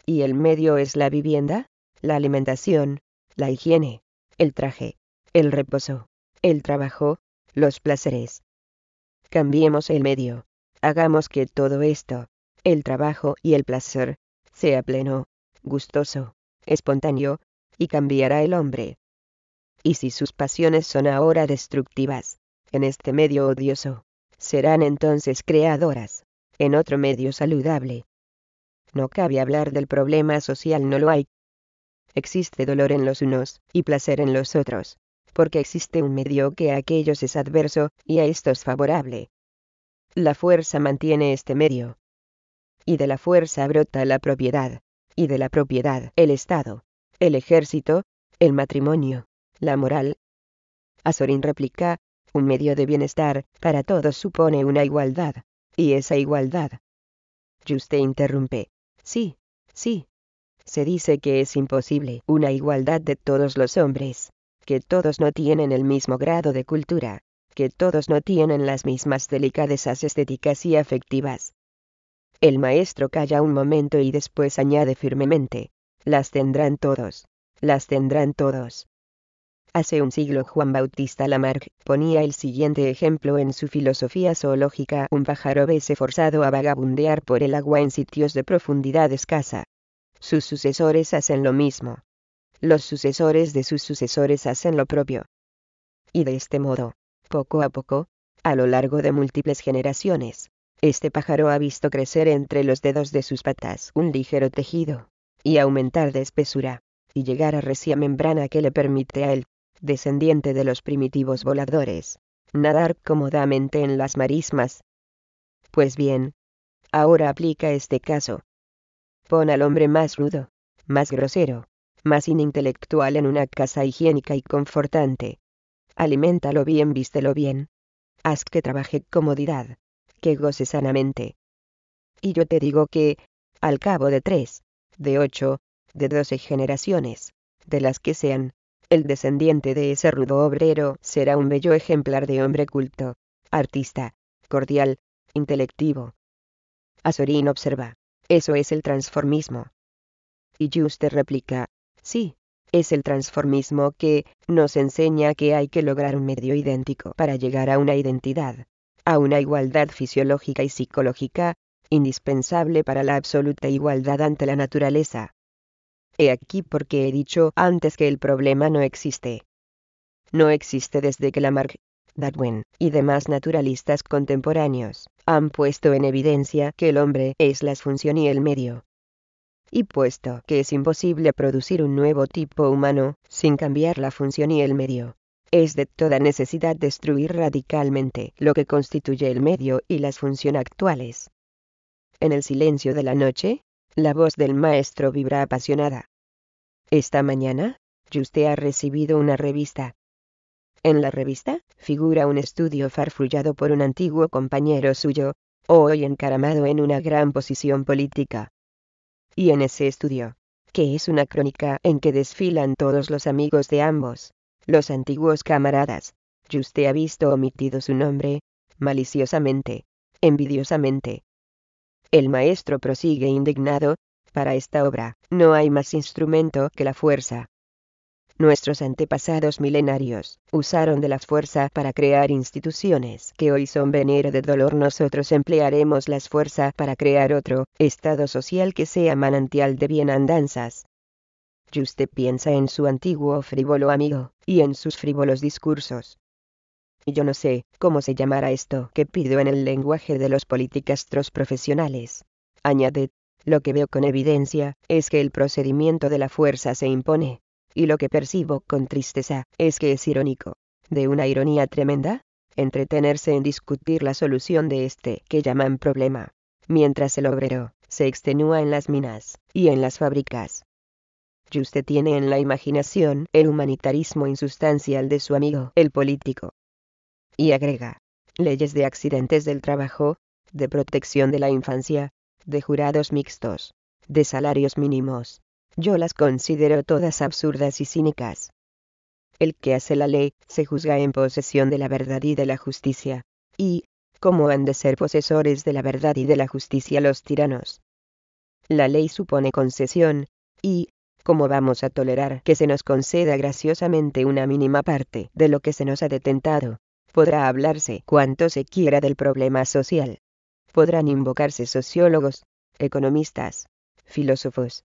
¿Y el medio es la vivienda? ¿La alimentación? la higiene, el traje, el reposo, el trabajo, los placeres. Cambiemos el medio. Hagamos que todo esto, el trabajo y el placer, sea pleno, gustoso, espontáneo, y cambiará el hombre. Y si sus pasiones son ahora destructivas, en este medio odioso, serán entonces creadoras, en otro medio saludable. No cabe hablar del problema social, no lo hay, existe dolor en los unos, y placer en los otros, porque existe un medio que a aquellos es adverso, y a estos favorable. La fuerza mantiene este medio. Y de la fuerza brota la propiedad, y de la propiedad el Estado, el ejército, el matrimonio, la moral. Azorín replica, un medio de bienestar para todos supone una igualdad, y esa igualdad. usted interrumpe, sí, sí, se dice que es imposible una igualdad de todos los hombres, que todos no tienen el mismo grado de cultura, que todos no tienen las mismas delicadezas estéticas y afectivas. El maestro calla un momento y después añade firmemente, las tendrán todos, las tendrán todos. Hace un siglo Juan Bautista Lamarck ponía el siguiente ejemplo en su filosofía zoológica. Un pájaro vese forzado a vagabundear por el agua en sitios de profundidad escasa, sus sucesores hacen lo mismo. Los sucesores de sus sucesores hacen lo propio. Y de este modo, poco a poco, a lo largo de múltiples generaciones, este pájaro ha visto crecer entre los dedos de sus patas un ligero tejido, y aumentar de espesura, y llegar a resía membrana que le permite a él, descendiente de los primitivos voladores, nadar cómodamente en las marismas. Pues bien, ahora aplica este caso, Pon al hombre más rudo, más grosero, más inintelectual en una casa higiénica y confortante. Aliméntalo bien, vístelo bien. Haz que trabaje comodidad, que goce sanamente. Y yo te digo que, al cabo de tres, de ocho, de doce generaciones, de las que sean, el descendiente de ese rudo obrero será un bello ejemplar de hombre culto, artista, cordial, intelectivo. Azorín observa. Eso es el transformismo. Y Juste replica, sí, es el transformismo que nos enseña que hay que lograr un medio idéntico para llegar a una identidad, a una igualdad fisiológica y psicológica, indispensable para la absoluta igualdad ante la naturaleza. He aquí porque he dicho antes que el problema no existe. No existe desde que Lamarck Darwin y demás naturalistas contemporáneos han puesto en evidencia que el hombre es la función y el medio. Y puesto que es imposible producir un nuevo tipo humano sin cambiar la función y el medio, es de toda necesidad destruir radicalmente lo que constituye el medio y las funciones actuales. En el silencio de la noche, la voz del maestro vibra apasionada. Esta mañana, usted ha recibido una revista, en la revista, figura un estudio farfullado por un antiguo compañero suyo, hoy encaramado en una gran posición política. Y en ese estudio, que es una crónica en que desfilan todos los amigos de ambos, los antiguos camaradas, y usted ha visto omitido su nombre, maliciosamente, envidiosamente. El maestro prosigue indignado, para esta obra, no hay más instrumento que la fuerza, Nuestros antepasados milenarios usaron de la fuerza para crear instituciones que hoy son venero de dolor. Nosotros emplearemos la fuerza para crear otro estado social que sea manantial de bienandanzas. Y usted piensa en su antiguo frívolo amigo, y en sus frívolos discursos. Yo no sé cómo se llamará esto que pido en el lenguaje de los politicastros profesionales. Añade, lo que veo con evidencia es que el procedimiento de la fuerza se impone y lo que percibo con tristeza es que es irónico, de una ironía tremenda, entretenerse en discutir la solución de este que llaman problema, mientras el obrero se extenúa en las minas y en las fábricas. Y usted tiene en la imaginación el humanitarismo insustancial de su amigo, el político. Y agrega, leyes de accidentes del trabajo, de protección de la infancia, de jurados mixtos, de salarios mínimos, yo las considero todas absurdas y cínicas. El que hace la ley, se juzga en posesión de la verdad y de la justicia. Y, ¿cómo han de ser posesores de la verdad y de la justicia los tiranos? La ley supone concesión, y, ¿cómo vamos a tolerar que se nos conceda graciosamente una mínima parte de lo que se nos ha detentado? Podrá hablarse cuanto se quiera del problema social. Podrán invocarse sociólogos, economistas, filósofos,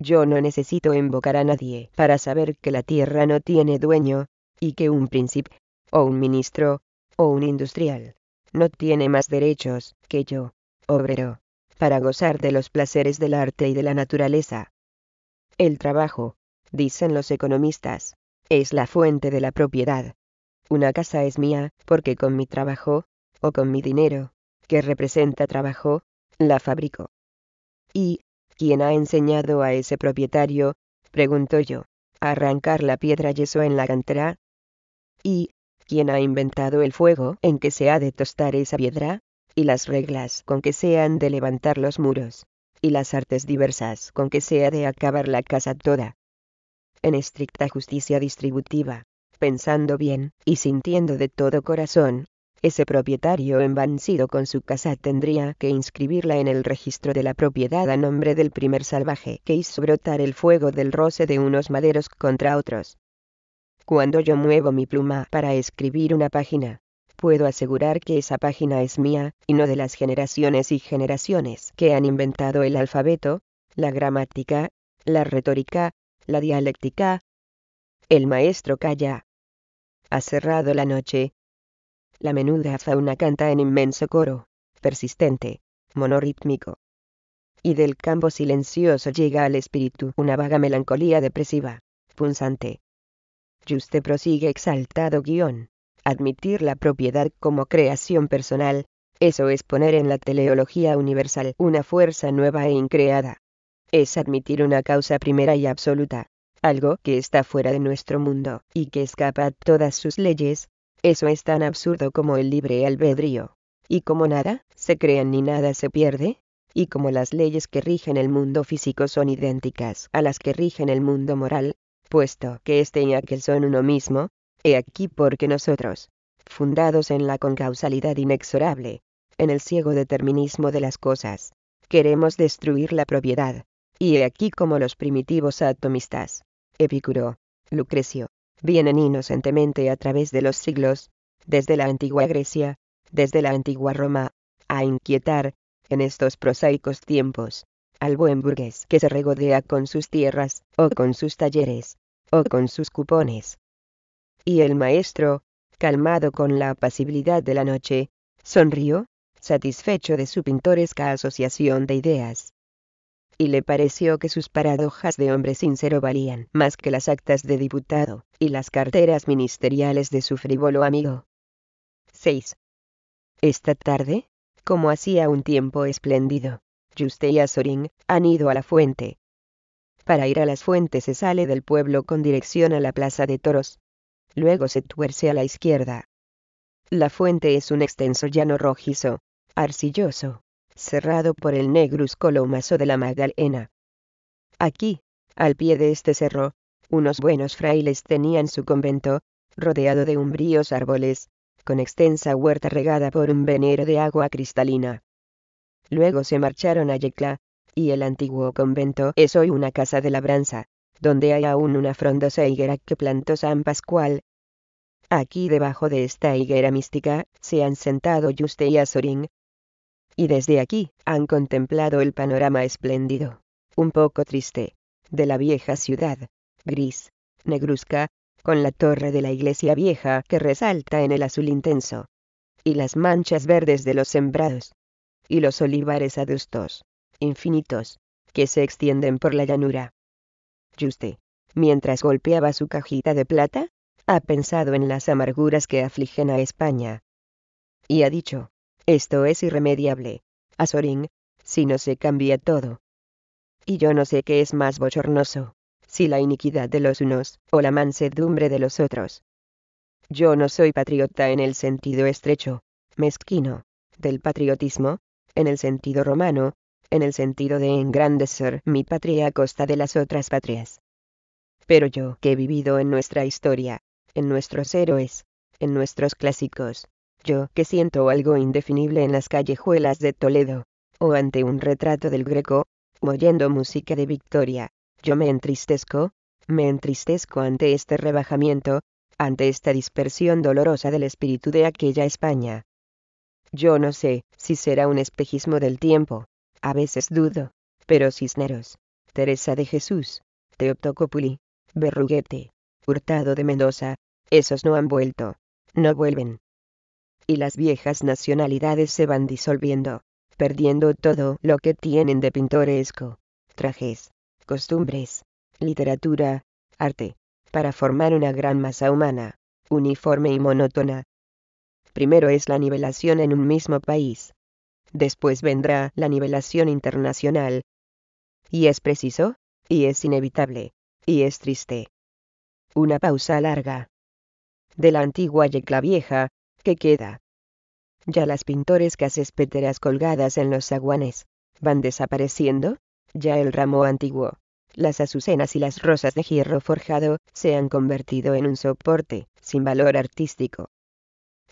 yo no necesito invocar a nadie para saber que la tierra no tiene dueño, y que un príncipe, o un ministro, o un industrial, no tiene más derechos que yo, obrero, para gozar de los placeres del arte y de la naturaleza. El trabajo, dicen los economistas, es la fuente de la propiedad. Una casa es mía porque con mi trabajo, o con mi dinero, que representa trabajo, la fabrico. Y, ¿Quién ha enseñado a ese propietario? pregunto yo, a arrancar la piedra yeso en la cantera. ¿Y quién ha inventado el fuego en que se ha de tostar esa piedra? y las reglas con que se han de levantar los muros, y las artes diversas con que se ha de acabar la casa toda. En estricta justicia distributiva, pensando bien y sintiendo de todo corazón ese propietario envancido con su casa tendría que inscribirla en el registro de la propiedad a nombre del primer salvaje que hizo brotar el fuego del roce de unos maderos contra otros. Cuando yo muevo mi pluma para escribir una página, puedo asegurar que esa página es mía, y no de las generaciones y generaciones que han inventado el alfabeto, la gramática, la retórica, la dialéctica. El maestro calla. Ha cerrado la noche, la menuda fauna canta en inmenso coro, persistente, monorítmico. Y del campo silencioso llega al espíritu una vaga melancolía depresiva, punzante. Juste prosigue exaltado guión. Admitir la propiedad como creación personal, eso es poner en la teleología universal una fuerza nueva e increada. Es admitir una causa primera y absoluta, algo que está fuera de nuestro mundo y que escapa a todas sus leyes, eso es tan absurdo como el libre albedrío. Y como nada se crea ni nada se pierde, y como las leyes que rigen el mundo físico son idénticas a las que rigen el mundo moral, puesto que este y aquel son uno mismo, he aquí porque nosotros, fundados en la concausalidad inexorable, en el ciego determinismo de las cosas, queremos destruir la propiedad, y he aquí como los primitivos atomistas, Epicuro, Lucrecio, vienen inocentemente a través de los siglos, desde la antigua Grecia, desde la antigua Roma, a inquietar, en estos prosaicos tiempos, al buen burgués que se regodea con sus tierras, o con sus talleres, o con sus cupones. Y el maestro, calmado con la apacibilidad de la noche, sonrió, satisfecho de su pintoresca asociación de ideas y le pareció que sus paradojas de hombre sincero valían más que las actas de diputado, y las carteras ministeriales de su frívolo amigo. 6. Esta tarde, como hacía un tiempo espléndido, Juste y Azorín han ido a la fuente. Para ir a las fuentes se sale del pueblo con dirección a la plaza de toros. Luego se tuerce a la izquierda. La fuente es un extenso llano rojizo, arcilloso, cerrado por el Negrus Colomazo de la Magdalena. Aquí, al pie de este cerro, unos buenos frailes tenían su convento, rodeado de umbríos árboles, con extensa huerta regada por un venero de agua cristalina. Luego se marcharon a Yecla, y el antiguo convento es hoy una casa de labranza, donde hay aún una frondosa higuera que plantó San Pascual. Aquí debajo de esta higuera mística se han sentado Yuste y Azorín, y desde aquí han contemplado el panorama espléndido, un poco triste, de la vieja ciudad, gris, negruzca, con la torre de la iglesia vieja que resalta en el azul intenso, y las manchas verdes de los sembrados, y los olivares adustos, infinitos, que se extienden por la llanura. Juste, mientras golpeaba su cajita de plata, ha pensado en las amarguras que afligen a España. Y ha dicho, esto es irremediable. Azorín, si no se cambia todo. Y yo no sé qué es más bochornoso, si la iniquidad de los unos, o la mansedumbre de los otros. Yo no soy patriota en el sentido estrecho, mezquino, del patriotismo, en el sentido romano, en el sentido de engrandecer mi patria a costa de las otras patrias. Pero yo que he vivido en nuestra historia, en nuestros héroes, en nuestros clásicos, yo que siento algo indefinible en las callejuelas de Toledo, o ante un retrato del Greco, o oyendo música de Victoria, yo me entristezco, me entristezco ante este rebajamiento, ante esta dispersión dolorosa del espíritu de aquella España. Yo no sé si será un espejismo del tiempo, a veces dudo, pero Cisneros, Teresa de Jesús, Teotocopuli, Berruguete, Hurtado de Mendoza, esos no han vuelto, no vuelven y las viejas nacionalidades se van disolviendo, perdiendo todo lo que tienen de pintoresco, trajes, costumbres, literatura, arte, para formar una gran masa humana, uniforme y monótona. Primero es la nivelación en un mismo país. Después vendrá la nivelación internacional. Y es preciso, y es inevitable, y es triste. Una pausa larga. De la antigua yecla vieja, que queda. Ya las pintorescas espeteras colgadas en los aguanes, van desapareciendo, ya el ramo antiguo, las azucenas y las rosas de hierro forjado se han convertido en un soporte sin valor artístico.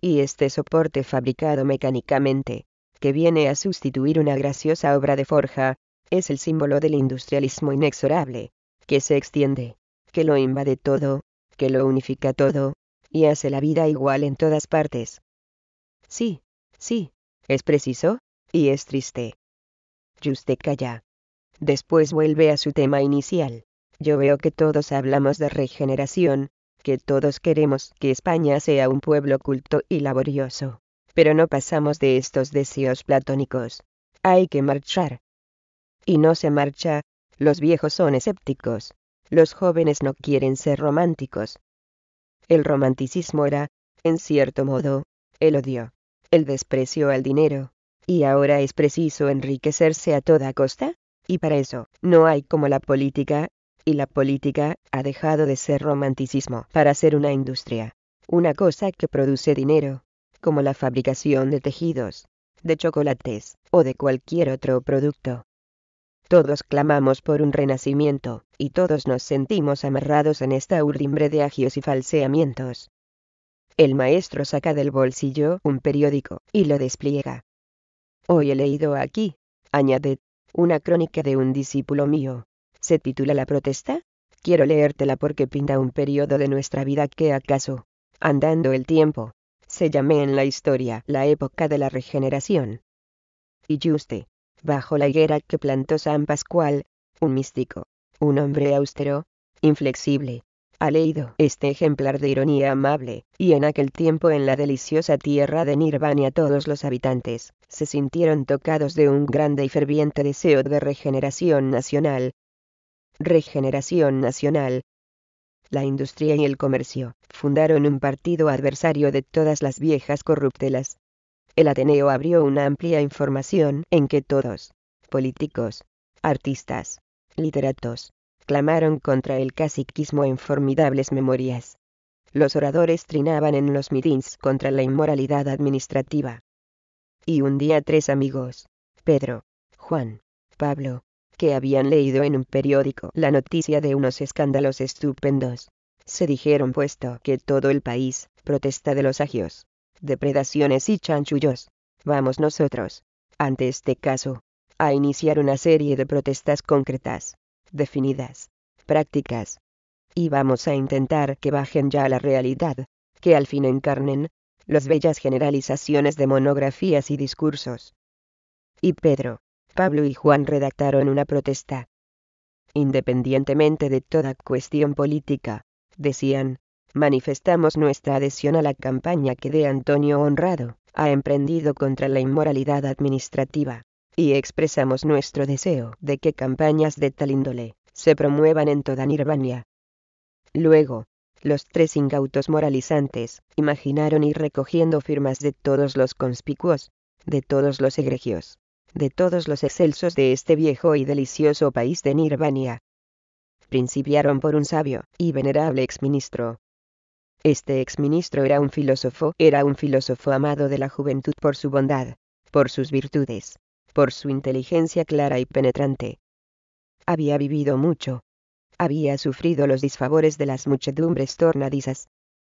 Y este soporte fabricado mecánicamente, que viene a sustituir una graciosa obra de forja, es el símbolo del industrialismo inexorable, que se extiende, que lo invade todo, que lo unifica todo, y hace la vida igual en todas partes. Sí, sí, es preciso, y es triste. usted calla. Después vuelve a su tema inicial. Yo veo que todos hablamos de regeneración, que todos queremos que España sea un pueblo culto y laborioso. Pero no pasamos de estos deseos platónicos. Hay que marchar. Y no se marcha, los viejos son escépticos. Los jóvenes no quieren ser románticos, el romanticismo era, en cierto modo, el odio, el desprecio al dinero. ¿Y ahora es preciso enriquecerse a toda costa? Y para eso, no hay como la política, y la política ha dejado de ser romanticismo para ser una industria, una cosa que produce dinero, como la fabricación de tejidos, de chocolates, o de cualquier otro producto. Todos clamamos por un renacimiento, y todos nos sentimos amarrados en esta urdimbre de agios y falseamientos. El maestro saca del bolsillo un periódico, y lo despliega. Hoy he leído aquí, añade, una crónica de un discípulo mío. ¿Se titula La protesta? Quiero leértela porque pinta un periodo de nuestra vida que acaso, andando el tiempo, se llame en la historia la época de la regeneración. Y usted, bajo la higuera que plantó San Pascual, un místico, un hombre austero, inflexible, ha leído este ejemplar de ironía amable, y en aquel tiempo en la deliciosa tierra de Nirvana todos los habitantes, se sintieron tocados de un grande y ferviente deseo de regeneración nacional. Regeneración nacional. La industria y el comercio fundaron un partido adversario de todas las viejas corruptelas, el Ateneo abrió una amplia información en que todos, políticos, artistas, literatos, clamaron contra el caciquismo en formidables memorias. Los oradores trinaban en los midins contra la inmoralidad administrativa. Y un día tres amigos, Pedro, Juan, Pablo, que habían leído en un periódico la noticia de unos escándalos estupendos, se dijeron puesto que todo el país protesta de los agios depredaciones y chanchullos. Vamos nosotros, ante este caso, a iniciar una serie de protestas concretas, definidas, prácticas. Y vamos a intentar que bajen ya a la realidad, que al fin encarnen, las bellas generalizaciones de monografías y discursos. Y Pedro, Pablo y Juan redactaron una protesta. Independientemente de toda cuestión política, decían, manifestamos nuestra adhesión a la campaña que de Antonio Honrado ha emprendido contra la inmoralidad administrativa, y expresamos nuestro deseo de que campañas de tal índole se promuevan en toda Nirvania. Luego, los tres ingautos moralizantes imaginaron ir recogiendo firmas de todos los conspicuos, de todos los egregios, de todos los excelsos de este viejo y delicioso país de Nirvania. Principiaron por un sabio y venerable exministro, este exministro era un filósofo, era un filósofo amado de la juventud por su bondad, por sus virtudes, por su inteligencia clara y penetrante. Había vivido mucho. Había sufrido los disfavores de las muchedumbres tornadizas.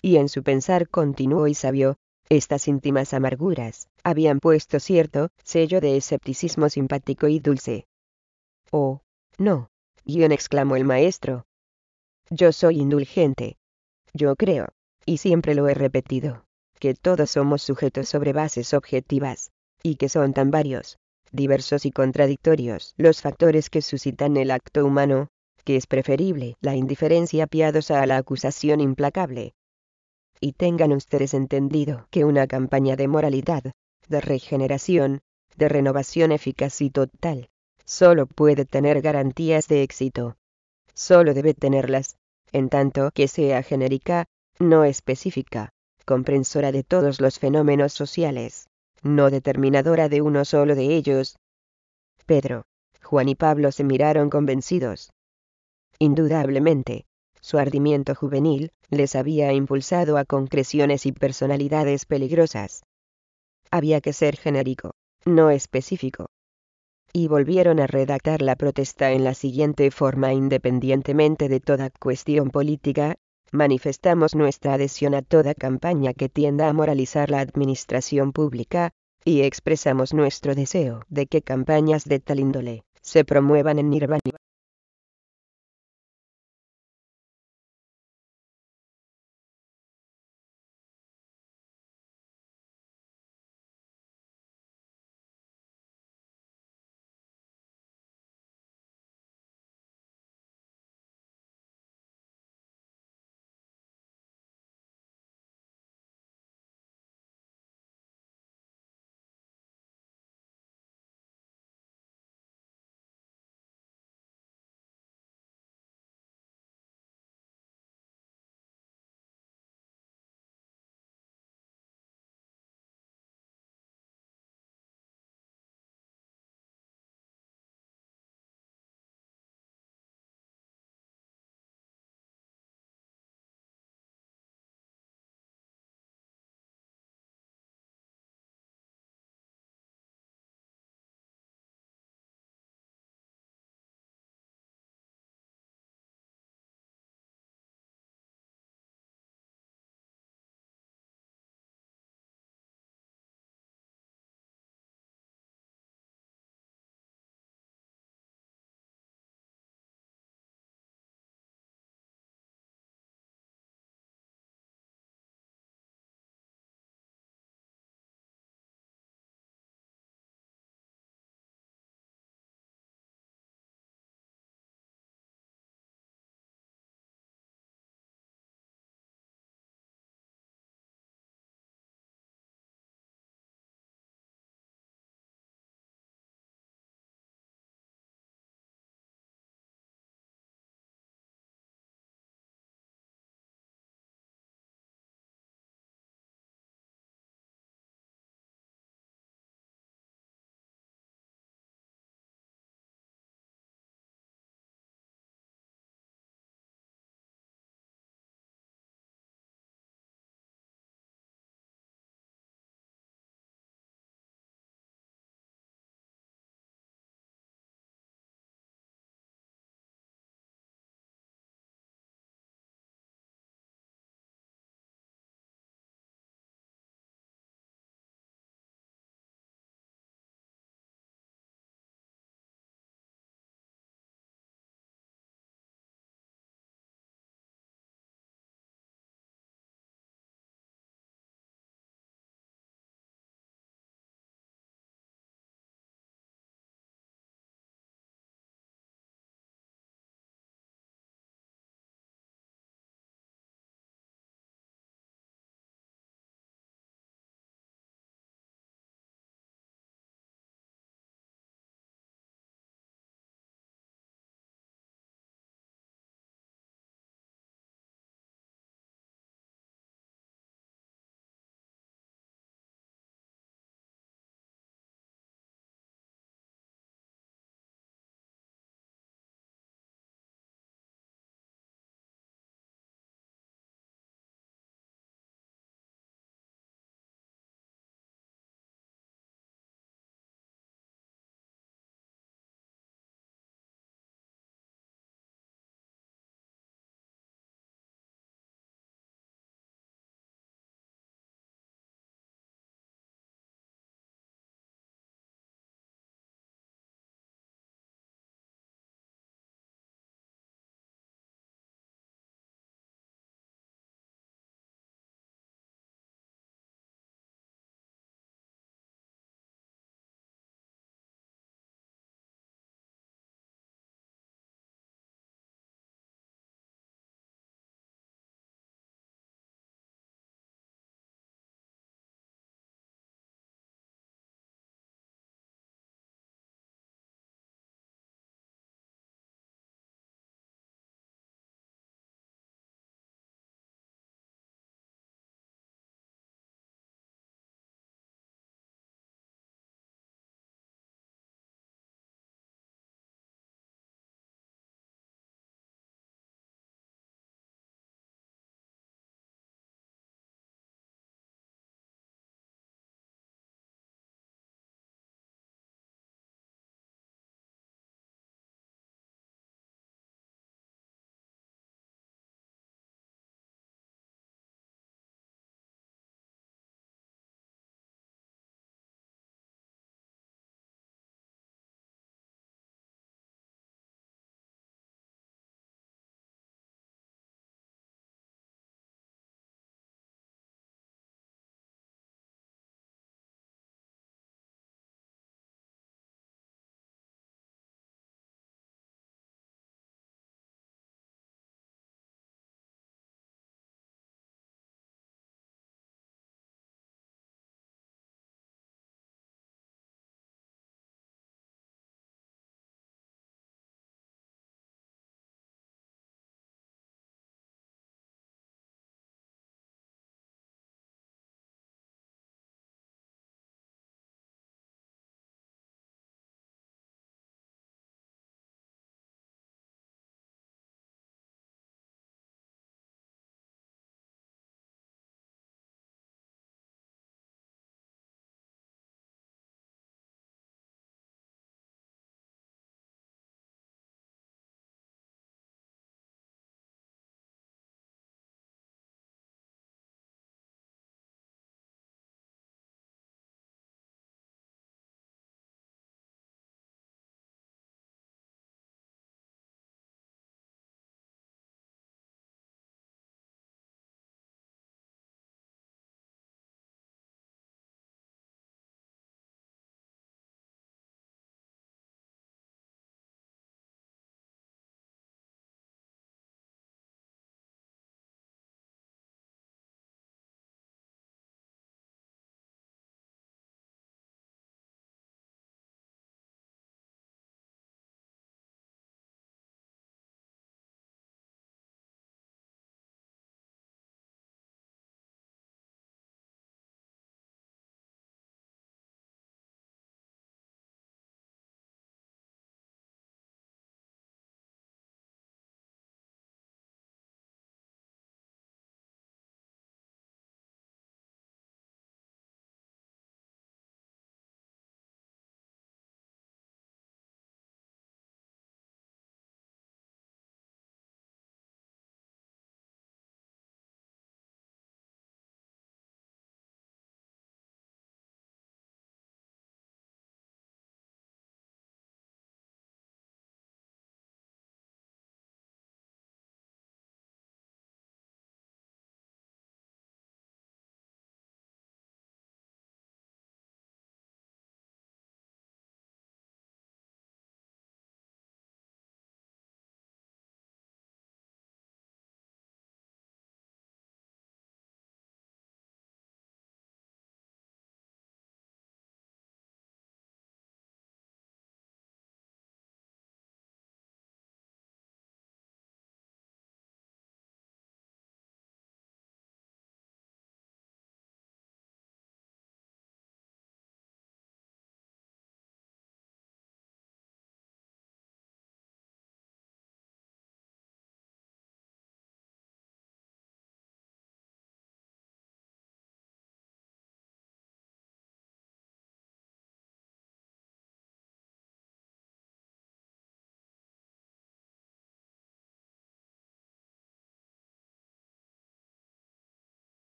Y en su pensar continuó y sabio, estas íntimas amarguras habían puesto cierto sello de escepticismo simpático y dulce. Oh, no, guión exclamó el maestro. Yo soy indulgente. Yo creo, y siempre lo he repetido, que todos somos sujetos sobre bases objetivas, y que son tan varios, diversos y contradictorios los factores que suscitan el acto humano, que es preferible la indiferencia piadosa a la acusación implacable. Y tengan ustedes entendido que una campaña de moralidad, de regeneración, de renovación eficaz y total, solo puede tener garantías de éxito. Solo debe tenerlas, en tanto que sea genérica, no específica, comprensora de todos los fenómenos sociales, no determinadora de uno solo de ellos. Pedro, Juan y Pablo se miraron convencidos. Indudablemente, su ardimiento juvenil les había impulsado a concreciones y personalidades peligrosas. Había que ser genérico, no específico, y volvieron a redactar la protesta en la siguiente forma independientemente de toda cuestión política, manifestamos nuestra adhesión a toda campaña que tienda a moralizar la administración pública, y expresamos nuestro deseo de que campañas de tal índole se promuevan en Nirvana.